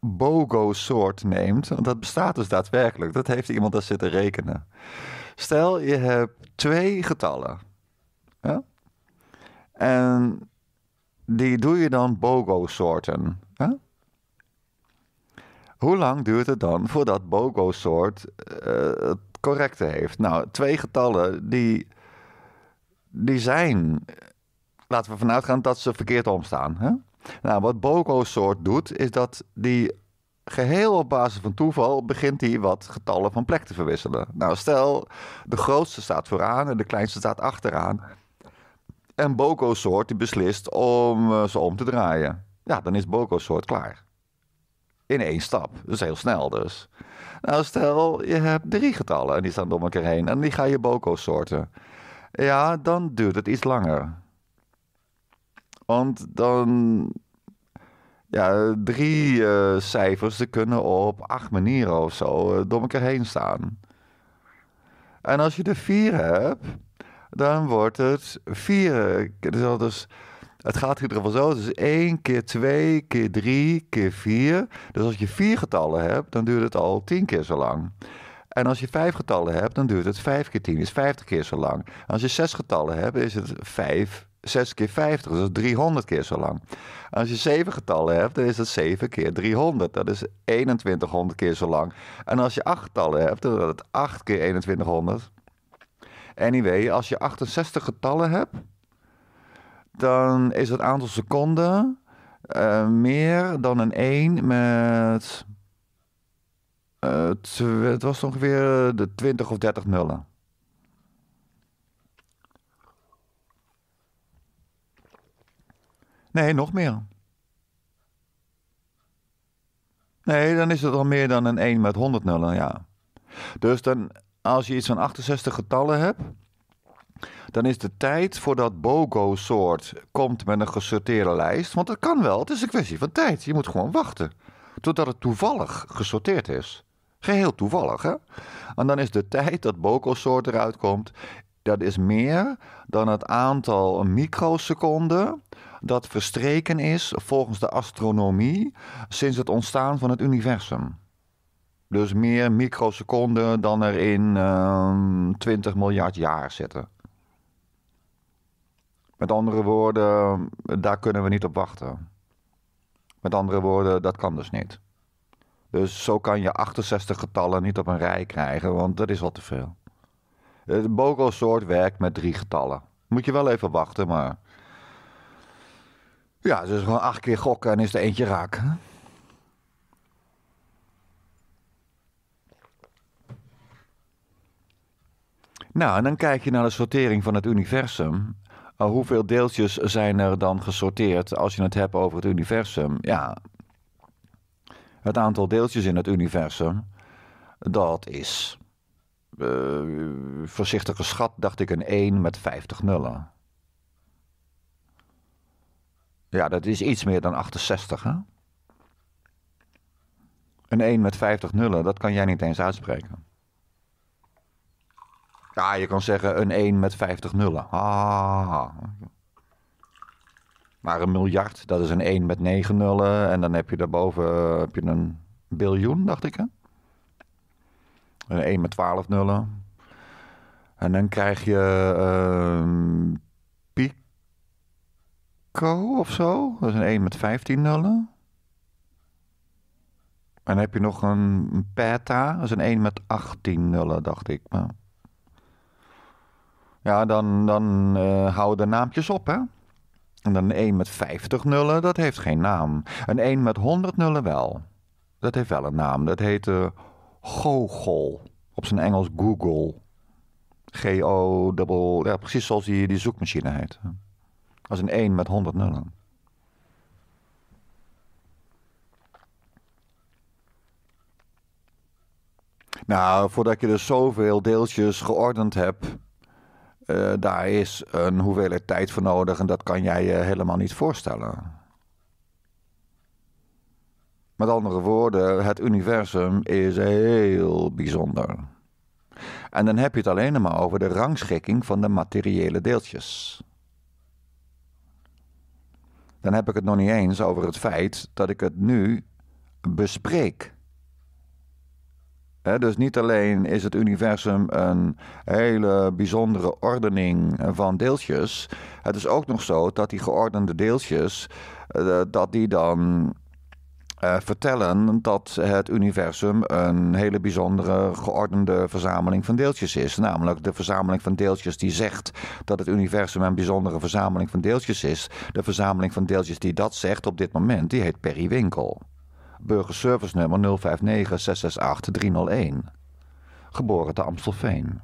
Speaker 1: BOGO-soort neemt, want dat bestaat dus daadwerkelijk, dat heeft iemand daar zitten rekenen. Stel je hebt twee getallen. Ja? En die doe je dan bogo-soorten. Hoe lang duurt het dan voordat bogo-soort eh, het correcte heeft? Nou, twee getallen die, die zijn, laten we vanuit gaan dat ze verkeerd omstaan. Nou, wat bogo-soort doet, is dat die geheel op basis van toeval begint hij wat getallen van plek te verwisselen. Nou, stel de grootste staat vooraan en de kleinste staat achteraan. En Boko Soort die beslist om eh, ze om te draaien. Ja, dan is Boko Soort klaar. In één stap. Dus heel snel dus. Nou, stel je hebt drie getallen en die staan door elkaar heen. En die ga je Boko soorten Ja, dan duurt het iets langer. Want dan. Ja, drie eh, cijfers die kunnen op acht manieren of zo uh, door elkaar heen staan. En als je er vier hebt dan wordt het 4. Dus, het gaat in ieder geval zo. Dus 1 keer 2 keer 3 keer 4. Dus als je vier getallen hebt, dan duurt het al 10 keer zo lang. En als je vijf getallen hebt, dan duurt het 5 keer 10, is 50 keer zo lang. En als je zes getallen hebt, is het 5, 6 keer 50, dus dat is 300 keer zo lang. als je zeven getallen hebt, dan is dat 7 keer 300, dat is 2100 keer zo lang. En als je acht getallen hebt, dan is dat 8 keer 2100, Anyway, als je 68 getallen hebt, dan is het aantal seconden eh, meer dan een 1 met. Eh, het was ongeveer eh, de 20 of 30 nullen. Nee, nog meer. Nee, dan is het al meer dan een 1 met 100 nullen, ja. Dus dan als je iets van 68 getallen hebt, dan is de tijd voordat BOGO-soort komt met een gesorteerde lijst. Want dat kan wel, het is een kwestie van tijd. Je moet gewoon wachten totdat het toevallig gesorteerd is. Geheel toevallig, hè? En dan is de tijd dat BOGO-soort eruit komt, dat is meer dan het aantal microseconden dat verstreken is volgens de astronomie sinds het ontstaan van het universum. Dus meer microseconden dan er in 20 miljard jaar zitten. Met andere woorden, daar kunnen we niet op wachten. Met andere woorden, dat kan dus niet. Dus zo kan je 68 getallen niet op een rij krijgen, want dat is al te veel. De Bogo-soort werkt met drie getallen. Moet je wel even wachten, maar. Ja, dus gewoon acht keer gokken en is er eentje raak. Hè? Nou, en dan kijk je naar de sortering van het universum. Eh, hoeveel deeltjes zijn er dan gesorteerd als je het hebt over het universum? Ja, het aantal deeltjes in het universum, dat is eh, voorzichtig geschat, dacht ik, een 1 met 50 nullen. Ja, dat is iets meer dan 68, hè? Een 1 met 50 nullen, dat kan jij niet eens uitspreken. Ja, je kan zeggen een 1 met 50 nullen. Ah. Maar een miljard, dat is een 1 met 9 nullen. En dan heb je daarboven eh, heb je een biljoen, dacht ik. Hè? Een 1 met 12 nullen. En dan krijg je uh, Pico of zo. Dat is een 1 met 15 nullen. En dan heb je nog een Peta. Dat is een 1 met 18 nullen, dacht ik. Maar... Ja, dan, dan uh, eh, houden naampjes op, hè? En dan een 1 met 50 nullen, dat heeft geen naam. Een 1 met 100 nullen wel. Dat heeft wel een naam. Dat heet uh, eh, Google. Op zijn Engels Google. G-O, double, ja, precies zoals die, die zoekmachine heet. Als een 1 met 100 nullen. Nou, voordat je dus zoveel deeltjes geordend hebt, eh, daar is een hoeveelheid tijd voor nodig en dat kan jij je eh, helemaal niet voorstellen. Met andere woorden, het universum is heel bijzonder. En dan heb je het alleen maar over de rangschikking van de materiële deeltjes. Dan heb ik het nog niet eens over het feit dat ik het nu bespreek dus niet alleen is het universum een hele bijzondere ordening van deeltjes. Het is ook nog zo dat die geordende deeltjes, eh, dat die dan eh, vertellen dat het universum een hele bijzondere geordende verzameling van deeltjes is. Namelijk de verzameling van deeltjes die zegt dat het universum een bijzondere verzameling van deeltjes is. De verzameling van deeltjes die dat zegt op dit moment, die heet periwinkel burgerservice nummer 059 668 301. Geboren te Amstelveen.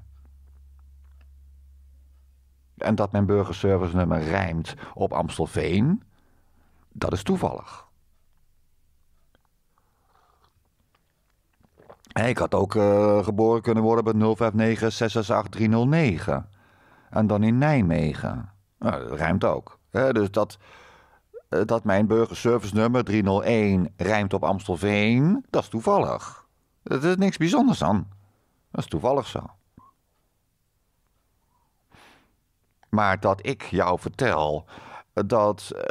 Speaker 1: En dat mijn burgerservice nummer rijmt op Amstelveen, dat is toevallig. Ik had ook eh, geboren kunnen worden met 059 En dan in Nijmegen. Nou, dat ruimt ook. dus dat, eh, dat mijn burgerservice nummer 301 rijmt op Amstelveen, dat is toevallig. Dat is niks bijzonders aan. Dat is toevallig zo. Maar dat ik jou vertel dat eh,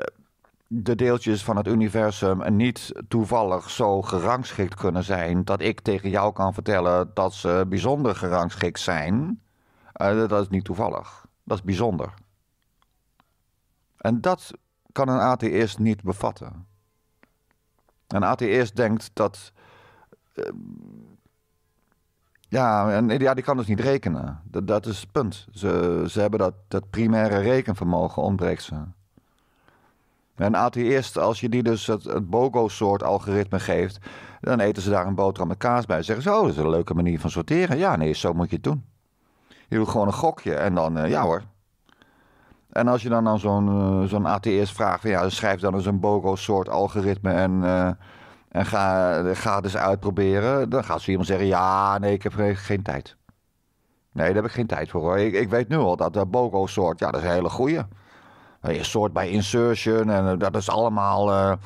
Speaker 1: de deeltjes van het universum niet toevallig zo gerangschikt kunnen zijn, dat ik tegen jou kan vertellen dat ze bijzonder gerangschikt zijn, eh, dat is niet toevallig. Dat is bijzonder. En dat kan een atheïst niet bevatten. Een atheïst denkt dat. Ehm, ja, en, ja, die kan dus niet rekenen. Dat, is het punt. Ze, ze hebben dat, dat primaire rekenvermogen, ontbreekt ze. Een atheïst, als je die dus het, BOGO-soort algoritme geeft, dan eten ze daar een boterham met kaas bij. Zeggen ze, oh, dat is een leuke manier van sorteren. Ja, nee, zo moet je het doen. Je doet gewoon een gokje en dan, eh, ja hoor, en als je dan aan zo'n eh, zo'n ATS vraagt, van, ja, dus schrijf dan eens een BOGO-soort algoritme en, eh, en ga, ga het eens uitproberen. Dan gaat ze iemand zeggen, ja, nee, ik heb geen, tijd. Nee, daar heb ik geen tijd voor hoor. Ik, ik weet nu al dat de eh, BOGO-soort, ja, dat is een hele goeie. Je soort bij insertion en dat is allemaal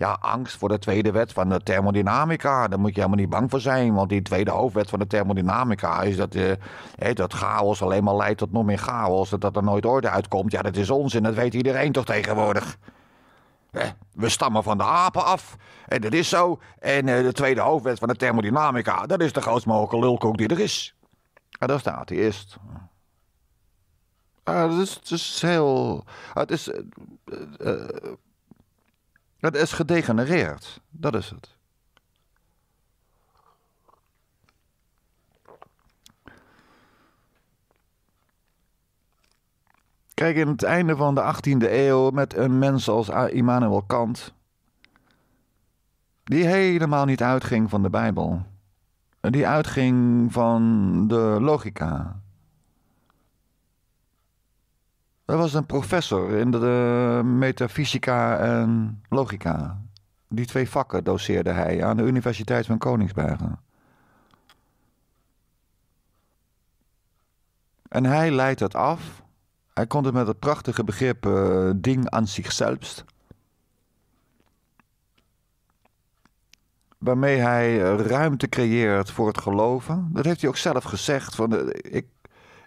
Speaker 1: ja, angst voor de tweede wet van de thermodynamica. Daar moet je helemaal niet bang voor zijn. Want die tweede hoofdwet van de thermodynamica is dat, eh, dat chaos alleen maar leidt tot nog meer chaos. Dat er nooit orde uitkomt. Ja, dat is onzin. Dat weet iedereen toch tegenwoordig. We stammen van de apen af. En dat is zo. En eh, de tweede hoofdwet van de thermodynamica, dat is de grootst mogelijke lulkoek die er is. En daar staat hij eerst. Uh, ah, het, is, dus het is heel. Het is. Eh, eh, het is gedegenereerd, dat is het. Kijk, in het einde van de 18e eeuw met een mens als Immanuel Kant, die helemaal niet uitging van de Bijbel, die uitging van de logica, Dat was een professor in de, metafysica en logica. Die twee vakken doseerde hij aan de Universiteit van Koningsbergen. En hij leidt het af. Hij komt het met het prachtige begrip eh, ding aan zichzelf. Waarmee hij eh, ruimte creëert voor het geloven. Dat heeft hij ook zelf gezegd. Van, eh, ik,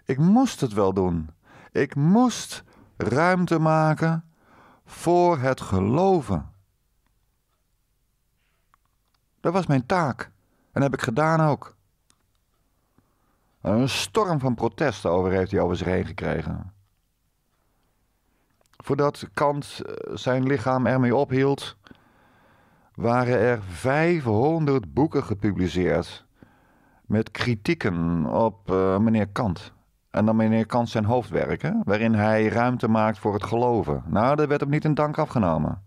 Speaker 1: ik moest het wel doen. Ik moest ruimte maken voor het geloven. Dat was mijn taak en heb ik gedaan ook. Een storm van protesten over heeft hij over zich heen gekregen. Voordat Kant eh, zijn lichaam ermee ophield, waren er 500 boeken gepubliceerd met kritieken op eh, meneer Kant. En dan meneer Kant zijn hoofd werken, waarin hij ruimte maakt voor het geloven. Nou, dat werd hem niet in dank afgenomen.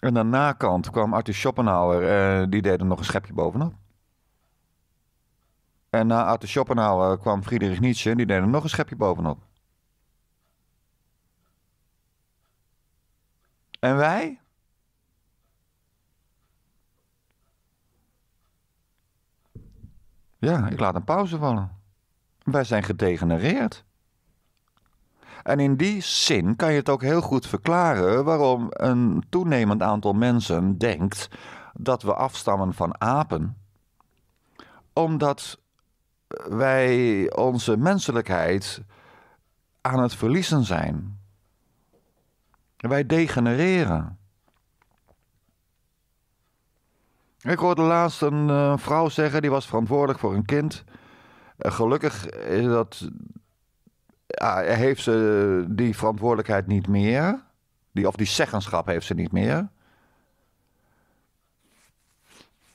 Speaker 1: En aan de kant kwam Arthur Schopenhauer, eh, die deed er nog een schepje bovenop. En na Arthur Schopenhauer kwam Friedrich Nietzsche, die deed er nog een schepje bovenop. En wij? Ja, ik laat een pauze vallen. Wij zijn gedegenereerd. En in die zin kan je het ook heel goed verklaren waarom een toenemend aantal mensen denkt dat we afstammen van apen. Omdat wij onze menselijkheid aan het verliezen zijn. Wij degenereren. Ik hoorde laatst een eh, vrouw zeggen, die was verantwoordelijk voor een kind. Eh, gelukkig is dat, uh, heeft ze die verantwoordelijkheid niet meer. Die, of die zeggenschap heeft ze niet meer.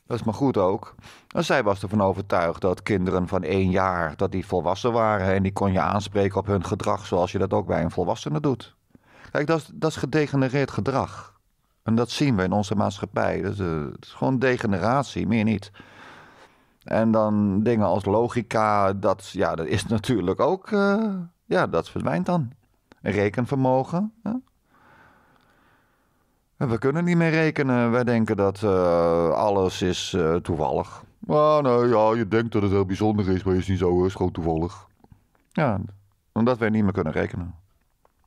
Speaker 1: Dat is maar goed ook. En zij was ervan overtuigd dat kinderen van één jaar, dat die volwassen waren. En die kon je aanspreken op hun gedrag zoals je dat ook bij een volwassene doet. Kijk, dat is, dat is gedegenereerd gedrag. En dat zien we in onze maatschappij. Dat is, eh, het is gewoon degeneratie, meer niet. En dan dingen als logica, dat, ja, dat is natuurlijk ook, eh, ja, dat verdwijnt dan. Rekenvermogen. We kunnen niet meer rekenen. Wij denken dat eh, alles is toevallig. Ah, nou ja, je denkt dat het heel bijzonder is, maar het is niet zo, het is gewoon toevallig. Ja, omdat wij niet meer kunnen rekenen.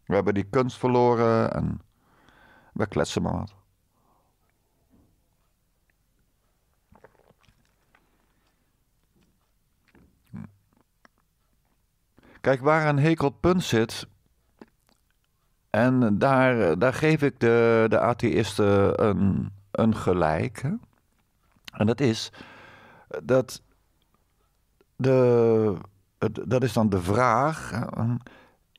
Speaker 1: We hebben die kunst verloren en we kletsen maar wat. Kijk, waar een hekelpunt zit. En daar, daar geef ik de, de atheïsten een, een gelijk. Hè? En dat is dat, de, dat is dan de vraag: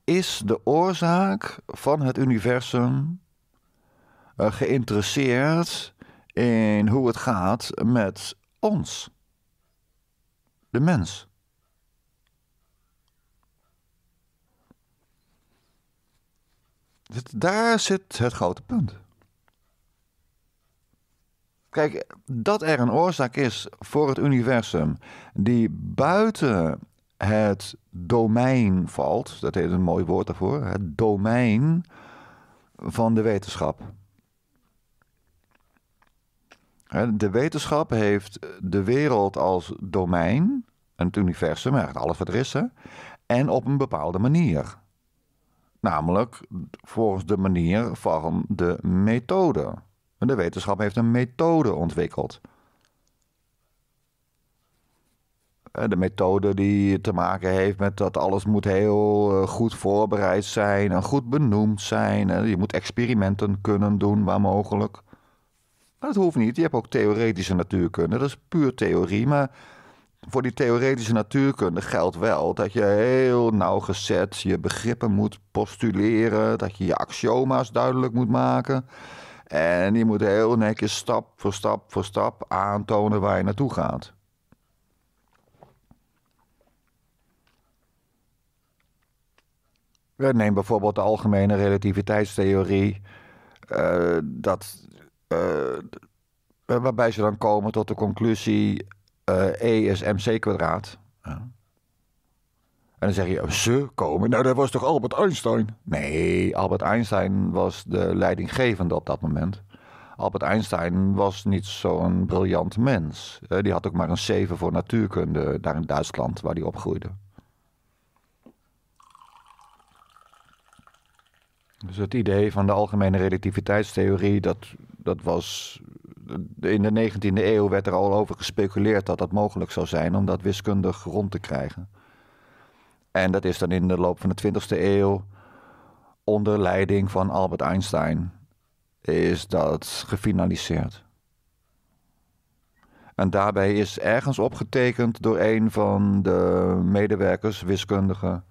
Speaker 1: is de oorzaak van het universum eh, geïnteresseerd in hoe het gaat met ons, de mens. Daar zit het grote punt. Kijk, dat er een oorzaak is voor het universum die buiten het domein valt, dat heet een mooi woord daarvoor, het domein van de wetenschap. De wetenschap heeft de wereld als domein, het universum, eigenlijk alles wat er is, hè, en op een bepaalde manier. Namelijk volgens de manier van de methode. De wetenschap heeft een methode ontwikkeld. De methode die te maken heeft met dat alles moet heel eh, goed voorbereid zijn en goed benoemd zijn. Je moet experimenten kunnen doen waar mogelijk dat hoeft niet. Je hebt ook theoretische natuurkunde. Dat is puur theorie. Maar voor die theoretische natuurkunde geldt wel dat je heel nauwgezet je begrippen moet postuleren. Dat je je axioma's duidelijk moet maken. En je moet heel netjes stap voor stap voor stap aantonen waar je naartoe gaat. Neem bijvoorbeeld de algemene relativiteitstheorie. Eh, dat eh, waarbij ze dan komen tot de conclusie E is mc kwadraat. Ja. En dan zeg je, oh, ze komen. Nou, dat was toch Albert Einstein? Nee, Albert Einstein was de leidinggevende op dat moment. Albert Einstein was niet zo'n briljant mens. Eh, die had ook maar een 7 voor natuurkunde daar in Duitsland, waar hij opgroeide. Dus het idee van de algemene relativiteitstheorie, dat dat was. In de 19e eeuw werd er al over gespeculeerd dat dat mogelijk zou zijn om dat wiskundig rond te krijgen. En dat is dan in de loop van de 20e eeuw, onder leiding van Albert Einstein, is dat gefinaliseerd. En daarbij is ergens opgetekend door een van de medewerkers, wiskundigen,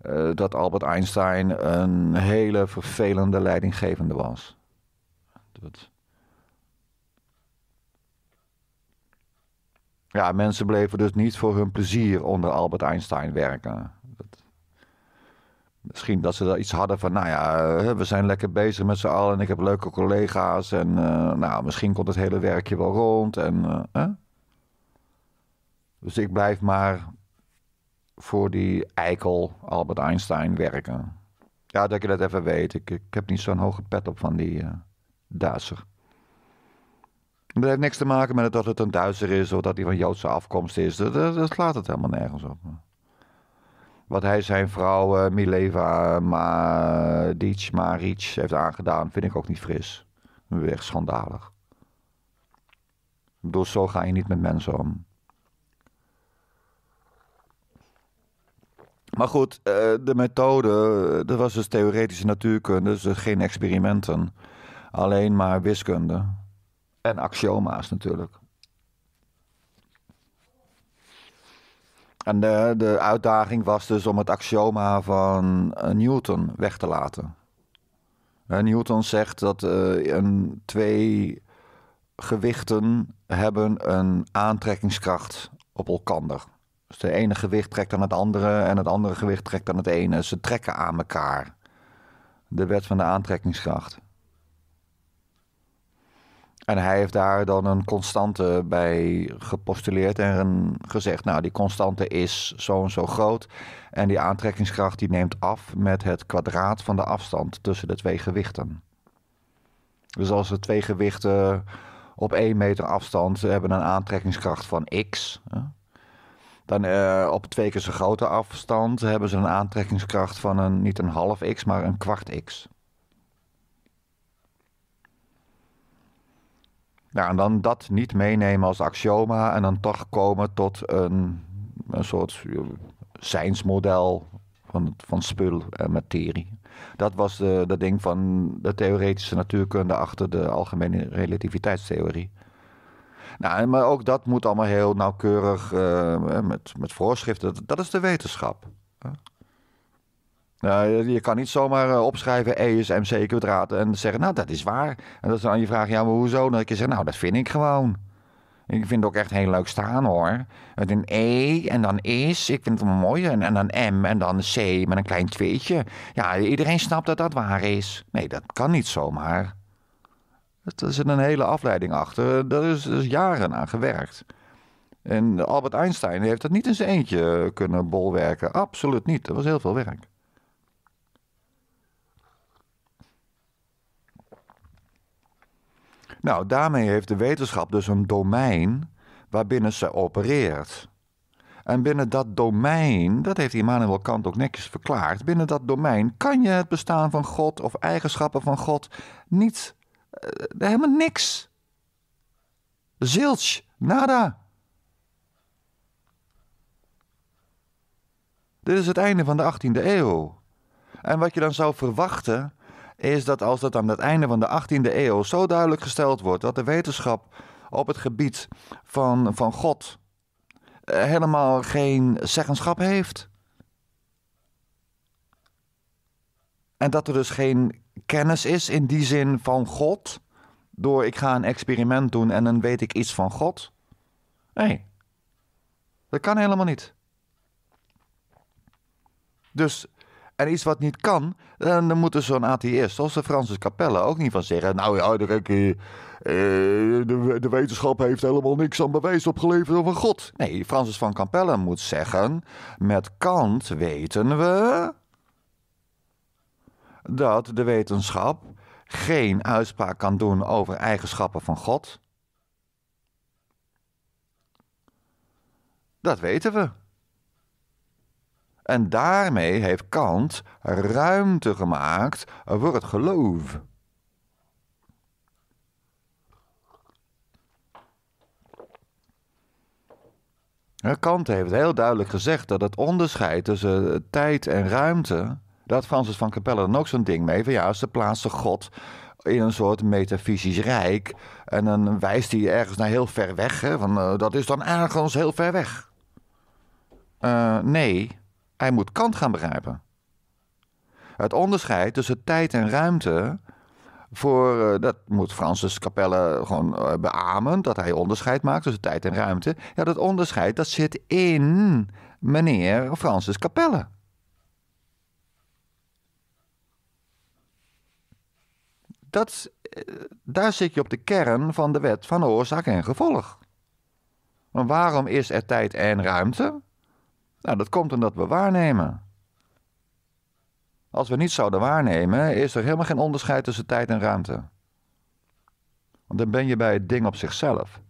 Speaker 1: eh, dat Albert Einstein een hele vervelende leidinggevende was. Ja, mensen bleven dus niet voor hun plezier onder Albert Einstein werken. Dat... Misschien dat ze iets hadden van, nou ja, eh, we zijn lekker bezig met z'n allen en ik heb leuke collega's en eh, nou, misschien komt het hele werkje wel rond. En, hè? Eh, dus ik blijf maar voor die eikel Albert Einstein werken. Ja, dat je dat even weet. Ik, ik heb niet zo'n hoge pet op van die. Duitser. Dat heeft niks te maken met dat het een Duitser is of dat hij van Joodse afkomst is. Dat, slaat het helemaal nergens op. Wat hij zijn vrouw uh, Mileva Ma Maric heeft aangedaan, vind ik ook niet fris. Echt schandalig. Ik zo ga je niet met mensen om. Maar goed, eh, de methode, dat eh, was dus theoretische natuurkunde, dus geen experimenten alleen maar wiskunde. En axioma's natuurlijk. En de, de uitdaging was dus om het axioma van eh, Newton weg te laten. Eh, Newton zegt dat eh, een, twee gewichten hebben een aantrekkingskracht op elkaar. Dus de ene gewicht trekt aan het andere en het andere gewicht trekt aan het ene. Ze trekken aan elkaar. De wet van de aantrekkingskracht. En hij heeft daar dan een constante bij gepostuleerd en gezegd, nou die constante is zo en zo groot. En die aantrekkingskracht die neemt af met het kwadraat van de afstand tussen de twee gewichten. Dus als de twee gewichten op één meter afstand hebben een aantrekkingskracht van x, dan eh, op twee keer zo grote afstand hebben ze een aantrekkingskracht van een, niet een half x, maar een kwart x. Nou, en dan dat niet meenemen als axioma en dan toch komen tot een, een soort zijnsmodel van, van spul en materie. Dat was de, dat ding van de theoretische natuurkunde achter de algemene relativiteitstheorie. Nou, maar ook dat moet allemaal heel nauwkeurig eh, met, met voorschriften. Dat, dat is de wetenschap. Nou, je kan niet zomaar eh, opschrijven E is mc kwadraat en zeggen, nou dat is waar. En dat is dan je vraag, ja maar hoezo? Dan zeg je nou dat vind ik gewoon. Ik vind het ook echt heel leuk staan hoor. Met een E en dan is, ik vind het mooi. En, en dan M en dan C met een klein tweetje. Ja, iedereen snapt dat dat waar is. Nee, dat kan niet zomaar. Er zit een hele afleiding achter. Daar is, is jaren aan gewerkt. En Albert Einstein heeft dat niet in zijn eentje kunnen bolwerken. Absoluut niet. Dat was heel veel werk. Nou, daarmee heeft de wetenschap dus een domein waarbinnen ze opereert. En binnen dat domein, dat heeft Immanuel Kant ook netjes verklaard, binnen dat domein kan je het bestaan van God of eigenschappen van God niet, eh, helemaal niks. Zilch, nada. Dit is het einde van de 18e eeuw. En wat je dan zou verwachten, is dat als dat aan het einde van de 18e eeuw zo duidelijk gesteld wordt dat de wetenschap op het gebied van, van God eh, helemaal geen zeggenschap heeft. En dat er dus geen kennis is in die zin van God. Door ik ga een experiment doen en dan weet ik iets van God. Nee, dat kan helemaal niet. Dus en iets wat niet kan, dan, moeten zo'n atheist zoals de Francis Capelle ook niet van zeggen. Nou ja, eh, eh, de, de, wetenschap heeft helemaal niks aan bewijs opgeleverd over God. Nee, Francis van Capelle moet zeggen: met Kant weten we dat de wetenschap geen uitspraak kan doen over eigenschappen van God. Dat weten we. En daarmee heeft Kant ruimte gemaakt voor het geloof. Kant heeft heel duidelijk gezegd dat het onderscheid tussen tijd en ruimte. dat Francis van Capelle dan ook zo'n ding mee. van ja, ze plaatsen God in een soort metafysisch rijk. En dan wijst hij ergens naar heel ver weg. Hè, van, eh, dat is dan ergens heel ver weg. Uh, nee. Hij moet Kant gaan begrijpen. Het onderscheid tussen tijd en ruimte. Voor, eh, dat moet Francis Capelle gewoon eh, beamen, dat hij onderscheid maakt tussen tijd en ruimte. Ja, dat onderscheid dat zit in meneer Francis Capelle. Dat, eh, daar zit je op de kern van de wet van oorzaak en gevolg. waarom is er tijd en ruimte? Nou, dat komt omdat we waarnemen. Als we niet zouden waarnemen, is er helemaal geen onderscheid tussen tijd en ruimte. Want dan ben je bij het ding op zichzelf.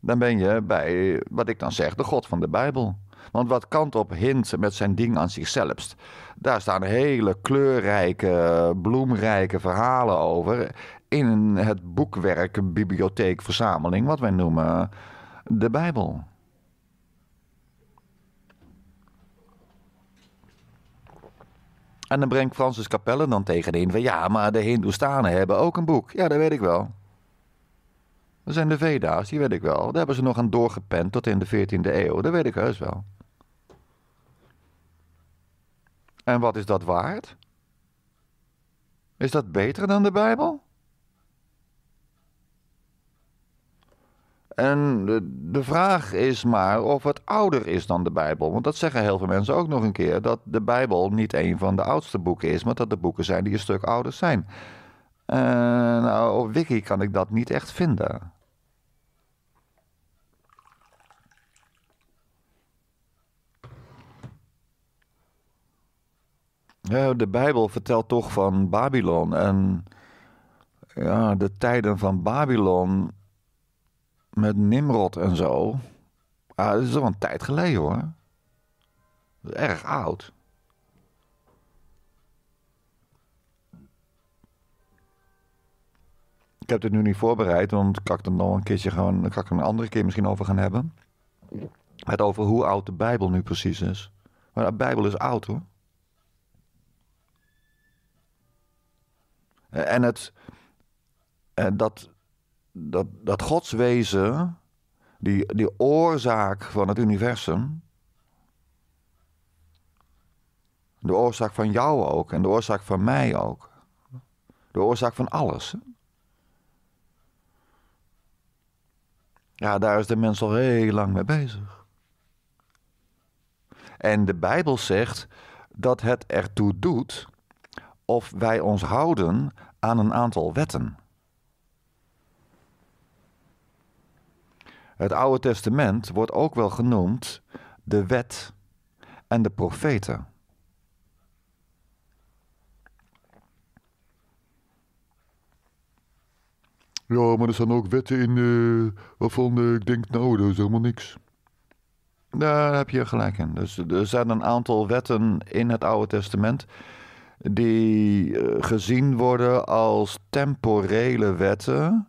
Speaker 1: Dan ben je bij, wat ik dan zeg, de God van de Bijbel. Want wat Kant op hint met zijn ding aan zichzelf, daar staan hele kleurrijke, bloemrijke verhalen over in het boekwerk, bibliotheek, verzameling, wat wij noemen de Bijbel. En dan brengt Francis Capelle dan tegenin van ja, maar de Hindoestanen hebben ook een boek. Ja, dat weet ik wel. Dat zijn de Veda's, die weet ik wel. Daar hebben ze nog aan doorgepend tot in de 14e eeuw. Dat weet ik heus wel. En wat is dat waard? Is dat beter dan de Bijbel? En de, vraag is maar of het ouder is dan de Bijbel. Want dat zeggen heel veel mensen ook nog een keer: dat de Bijbel niet een van de oudste boeken is, maar dat er boeken zijn die een stuk ouder zijn. Uh, nou, op Wiki kan ik dat niet echt vinden. de Bijbel vertelt toch van Babylon en ja, de tijden van Babylon met Nimrod en zo. Ah, dat is al een tijd geleden hoor. Erg oud. Ik heb dit nu niet voorbereid, want kan ik er nog een keertje gewoon, kan ik er een andere keer misschien over gaan hebben. Het over hoe oud de Bijbel nu precies is. Maar de Bijbel is oud hoor. En het, dat dat, dat godswezen, die, die oorzaak van het universum, de oorzaak van jou ook en de oorzaak van mij ook, de oorzaak van alles. Ja, daar is de mens al heel lang mee bezig. En de Bijbel zegt dat het ertoe doet of wij ons houden aan een aantal wetten. Het Oude Testament wordt ook wel genoemd de wet en de profeten. Ja, maar er staan ook wetten in uh, waarvan eh, ik denk, nou, dat is helemaal niks. Daar heb je gelijk in. Dus er zijn een aantal wetten in het Oude Testament die eh, gezien worden als temporele wetten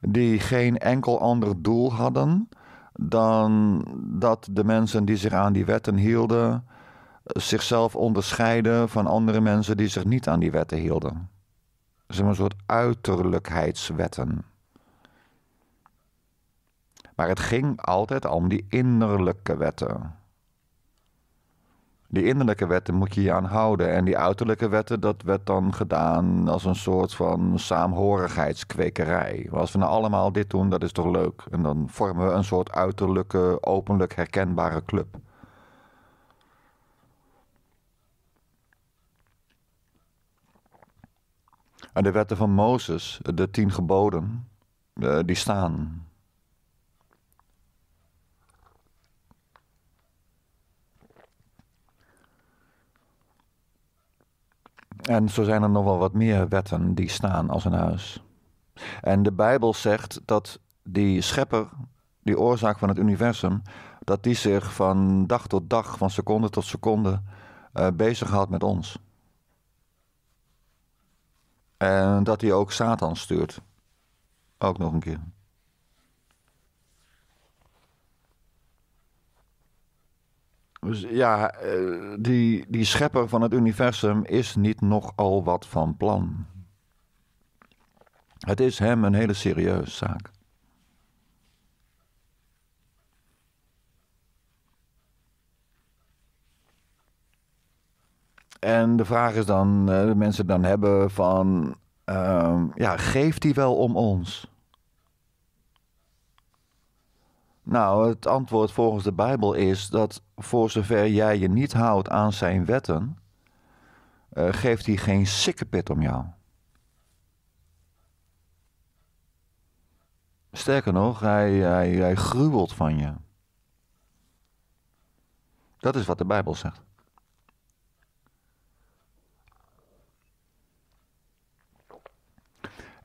Speaker 1: die geen enkel ander doel hadden dan dat de mensen die zich aan die wetten hielden eh, zichzelf onderscheiden van andere mensen die zich niet aan die wetten hielden. Ze zijn een soort uiterlijkheidswetten. Maar het ging altijd om die innerlijke wetten die innerlijke wetten moet je je aan houden. En die uiterlijke wetten, dat werd dan gedaan als een soort van saamhorigheidskwekerij. Als we nou allemaal dit doen, dat is toch leuk? En dan vormen we een soort uiterlijke, openlijk herkenbare club. En de wetten van Mozes, de tien geboden, eh, die staan. En zo zijn er nog wel wat meer wetten die staan als een huis. En de Bijbel zegt dat die schepper, die oorzaak van het universum, dat die zich van dag tot dag, van seconde tot seconde bezig eh, bezighoudt met ons. En dat hij ook Satan stuurt. Ook nog een keer. Dus ja, eh, die, die schepper van het universum is niet nogal wat van plan. Het is hem een hele serieuze zaak. En de vraag is dan, eh, de mensen dan hebben van, ehm, ja, geeft hij wel om ons? Nou, het antwoord volgens de Bijbel is dat voor zover jij je niet houdt aan zijn wetten, eh, geeft hij geen sikkepit om jou. Sterker nog, hij, hij, hij gruwelt van je. Dat is wat de Bijbel zegt.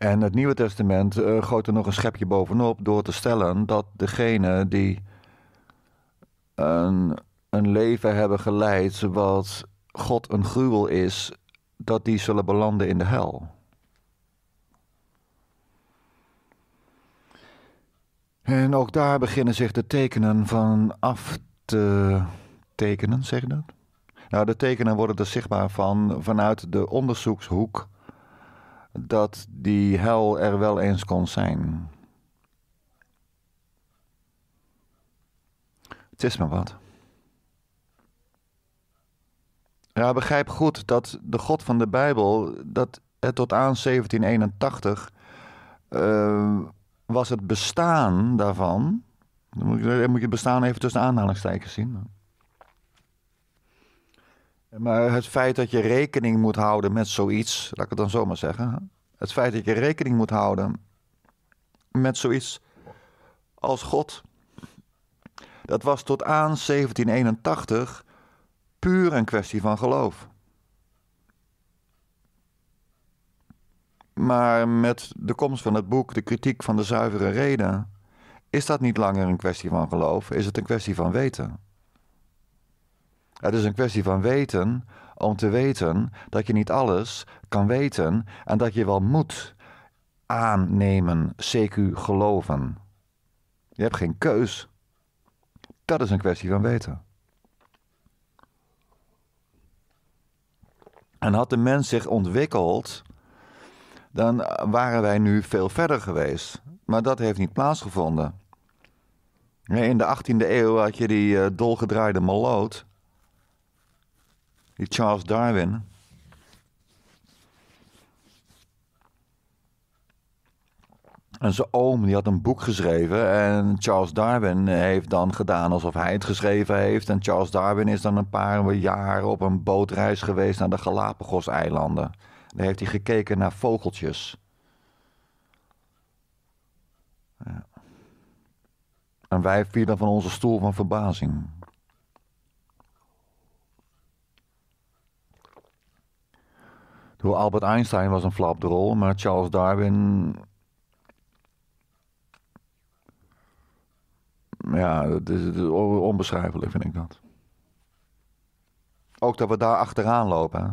Speaker 1: En het Nieuwe Testament uh, gooit er nog een schepje bovenop door te stellen dat degene die een, een leven hebben geleid wat God een gruwel is, dat die zullen belanden in de hel. En ook daar beginnen zich de tekenen van af te tekenen, zeg je dat? Nou, de tekenen worden er zichtbaar van vanuit de onderzoekshoek dat die hel er wel eens kon zijn. Het is maar wat. Ja, begrijp goed dat de God van de Bijbel, dat het tot aan 1781 ehm, was het bestaan daarvan. Dan moet je, het bestaan even tussen aanhalingstekens zien. Maar het feit dat je rekening moet houden met zoiets, laat ik het dan zomaar zeggen. Het feit dat je rekening moet houden met zoiets als God. Dat was tot aan 1781 puur een kwestie van geloof. Maar met de komst van het boek De kritiek van de zuivere reden is dat niet langer een kwestie van geloof, is het een kwestie van weten. Het is een kwestie van weten om te weten dat je niet alles kan weten en dat je wel moet aannemen, CQ geloven. Je hebt geen keus. Dat is een kwestie van weten. En had de mens zich ontwikkeld, dan waren wij nu veel verder geweest. Maar dat heeft niet plaatsgevonden. In de 18e eeuw had je die eh, dolgedraaide maloot. Die Charles Darwin. En zijn oom die had een boek geschreven. En Charles Darwin heeft dan gedaan alsof hij het geschreven heeft. En Charles Darwin is dan een paar jaar op een bootreis geweest naar de Galapagos-eilanden. Daar heeft hij gekeken naar vogeltjes. Ja. En wij vielen van onze stoel van verbazing. Hoe Albert Einstein was een flapdrol, maar Charles Darwin. Ja, dat is, onbeschrijfelijk, vind ik dat. Ook dat we daar achteraan lopen. Hè?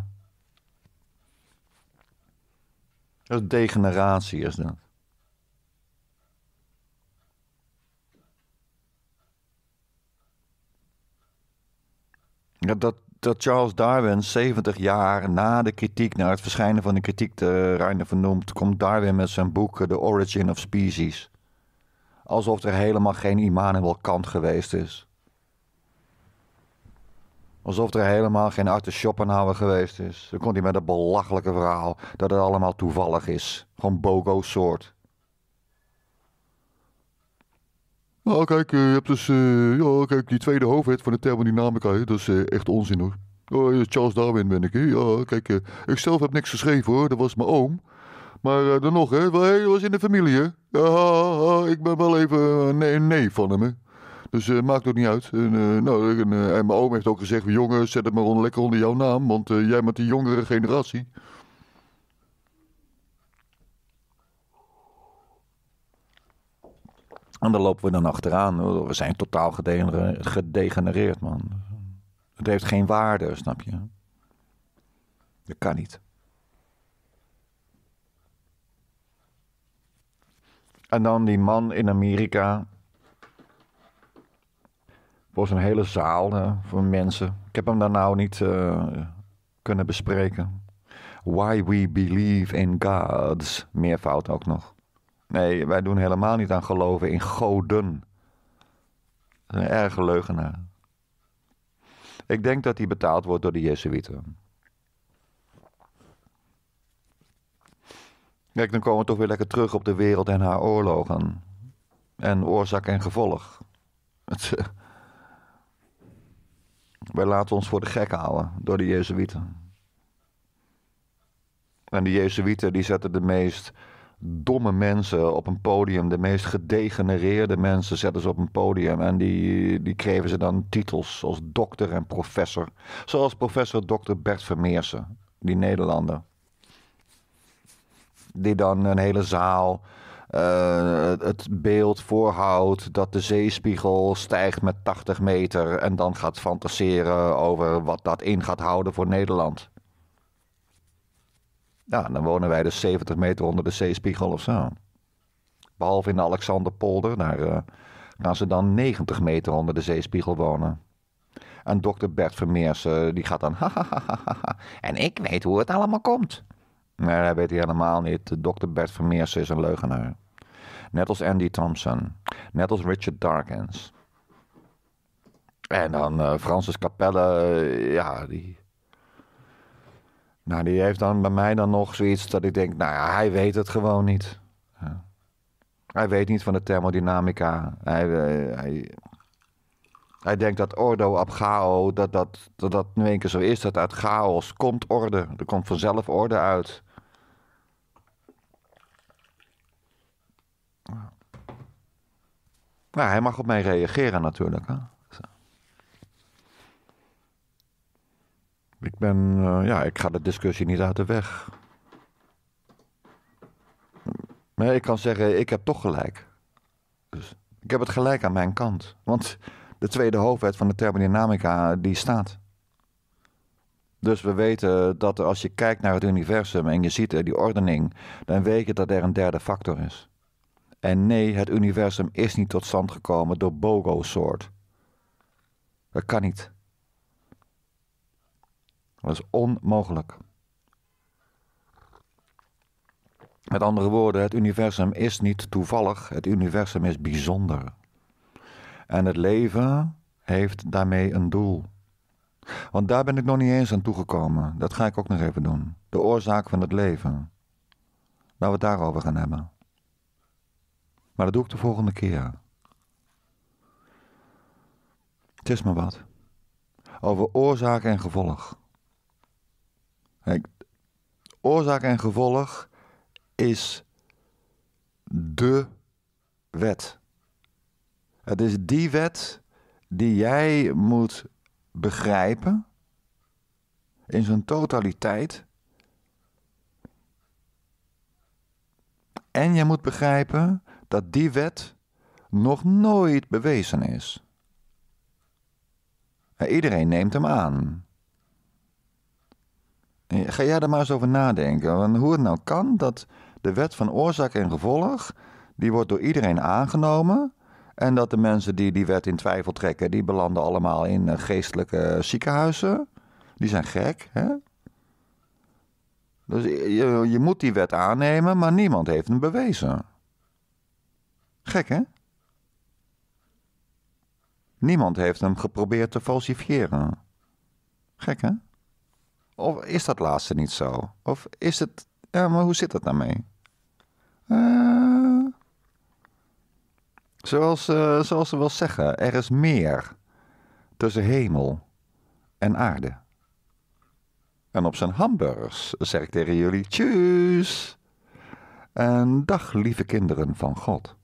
Speaker 1: Dat is degeneratie, is dat. Ja, dat, dat Charles Darwin 70 jaar na de kritiek, na het verschijnen van de kritiek, de eh, Reiner vernoemd, komt Darwin met zijn boek eh, The Origin of Species. Alsof er helemaal geen Immanuel Kant geweest is. Alsof er helemaal geen Arthur Schopenhauer geweest is. Dan komt hij met een belachelijke verhaal dat het allemaal toevallig is. Gewoon bogo soort. Oh, kijk, eh, je hebt dus eh, ja, kijk, die tweede hoofdwet van de thermodynamica. Dat is eh, echt onzin hoor. Oh, Charles Darwin ben ik. Hè? Ja, kijk, ik zelf heb niks geschreven hoor. Dat was mijn oom. Maar dan nog, hè, hij was in de familie. Hè? Ja, ik ben wel even een nee van hem. Hè? Dus uh, maakt ook niet uit. En, nou, mijn oom heeft ook gezegd: jongen, zet het maar onder, lekker onder jouw naam. Want jij bent de jongere generatie. En dan lopen we dan achteraan. We zijn totaal gedegenereerd, man. Het heeft geen waarde, snap je? Dat kan niet. En dan die man in Amerika. Voor zijn hele zaal hè, van mensen. Ik heb hem daar nou niet eh, kunnen bespreken. Why we believe in gods. Meervoud ook nog. Nee, wij doen helemaal niet aan geloven in goden. Een erge leugenaar. Ik denk dat hij betaald wordt door de Jezuïeten. Kijk, dan komen we toch weer lekker terug op de wereld en haar oorlogen. En oorzaak en gevolg. Het, eh, wij laten ons voor de gek houden door de Jezuïeten. En de Jezuïeten die zetten de meest domme mensen op een podium. De meest gedegenereerde mensen zetten ze op een podium. En die, die kregen ze dan titels als dokter en professor. Zoals professor dokter Bert Vermeersen, die Nederlander. Die dan een hele zaal eh, het beeld voorhoudt dat de zeespiegel stijgt met 80 meter. En dan gaat fantaseren over wat dat in gaat houden voor Nederland. Ja, dan wonen wij dus 70 meter onder de zeespiegel of zo. Behalve in de Alexanderpolder, daar eh, gaan ze dan 90 meter onder de zeespiegel wonen. En dokter Bert Vermeers, eh, die gaat dan... en ik weet hoe het allemaal komt. Nee, dat weet hij helemaal niet. Dokter Bert Vermeers is een leugenaar. Net als Andy Thompson. Net als Richard Darkens. En dan eh, Francis Capelle, ja, die, nou, die heeft dan bij mij dan nog zoiets dat ik denk, nou ja, hij weet het gewoon niet. Hij weet niet van de thermodynamica. Hij, eh, hij, hij, denkt dat ordo ab chaos. dat dat, dat nu een keer zo is, dat uit chaos komt orde. Er komt vanzelf orde uit. Nou, hij mag op mij reageren natuurlijk. Hè? Ik ben, eh, ja, ik ga de discussie niet uit de weg. Nee, ik kan zeggen, ik heb toch gelijk. Dus ik heb het gelijk aan mijn kant. Want de tweede hoofdwet van de thermodynamica, die staat. Dus we weten dat als je kijkt naar het universum en je ziet eh, die ordening, dan weet je dat er een derde factor is. En nee, het universum is niet tot stand gekomen door BOGO-soort. Dat kan niet. Dat is onmogelijk. Met andere woorden, het universum is niet toevallig, het universum is bijzonder. En het leven heeft daarmee een doel. Want daar ben ik nog niet eens aan toegekomen. Dat ga ik ook nog even doen. De oorzaak van het leven. Laten we het daarover gaan hebben. Maar dat doe ik de volgende keer. Het is maar wat. Over oorzaak en gevolg. Kijk, oorzaak en gevolg is de wet. Het is die wet die jij moet begrijpen in zijn totaliteit. En je moet begrijpen dat die wet nog nooit bewezen is. Iedereen neemt hem aan. Eh, ga jij daar maar eens over nadenken. Want hoe het nou kan dat de wet van oorzaak en gevolg, die wordt door iedereen aangenomen. En dat de mensen die die wet in twijfel trekken, die belanden allemaal in eh, geestelijke ziekenhuizen. Die zijn gek, hè? Dus je, je moet die wet aannemen, maar niemand heeft hem bewezen. Gek, hè? Niemand heeft hem geprobeerd te falsifiëren. Gek, hè? of is dat laatste niet zo? Of is het. Ja, maar hoe zit dat daarmee? Uh, zoals, eh, zoals ze wel zeggen, er is meer tussen hemel en aarde. En op zijn hamburgers zeg ik tegen jullie: Tjus! En dag, lieve kinderen van God.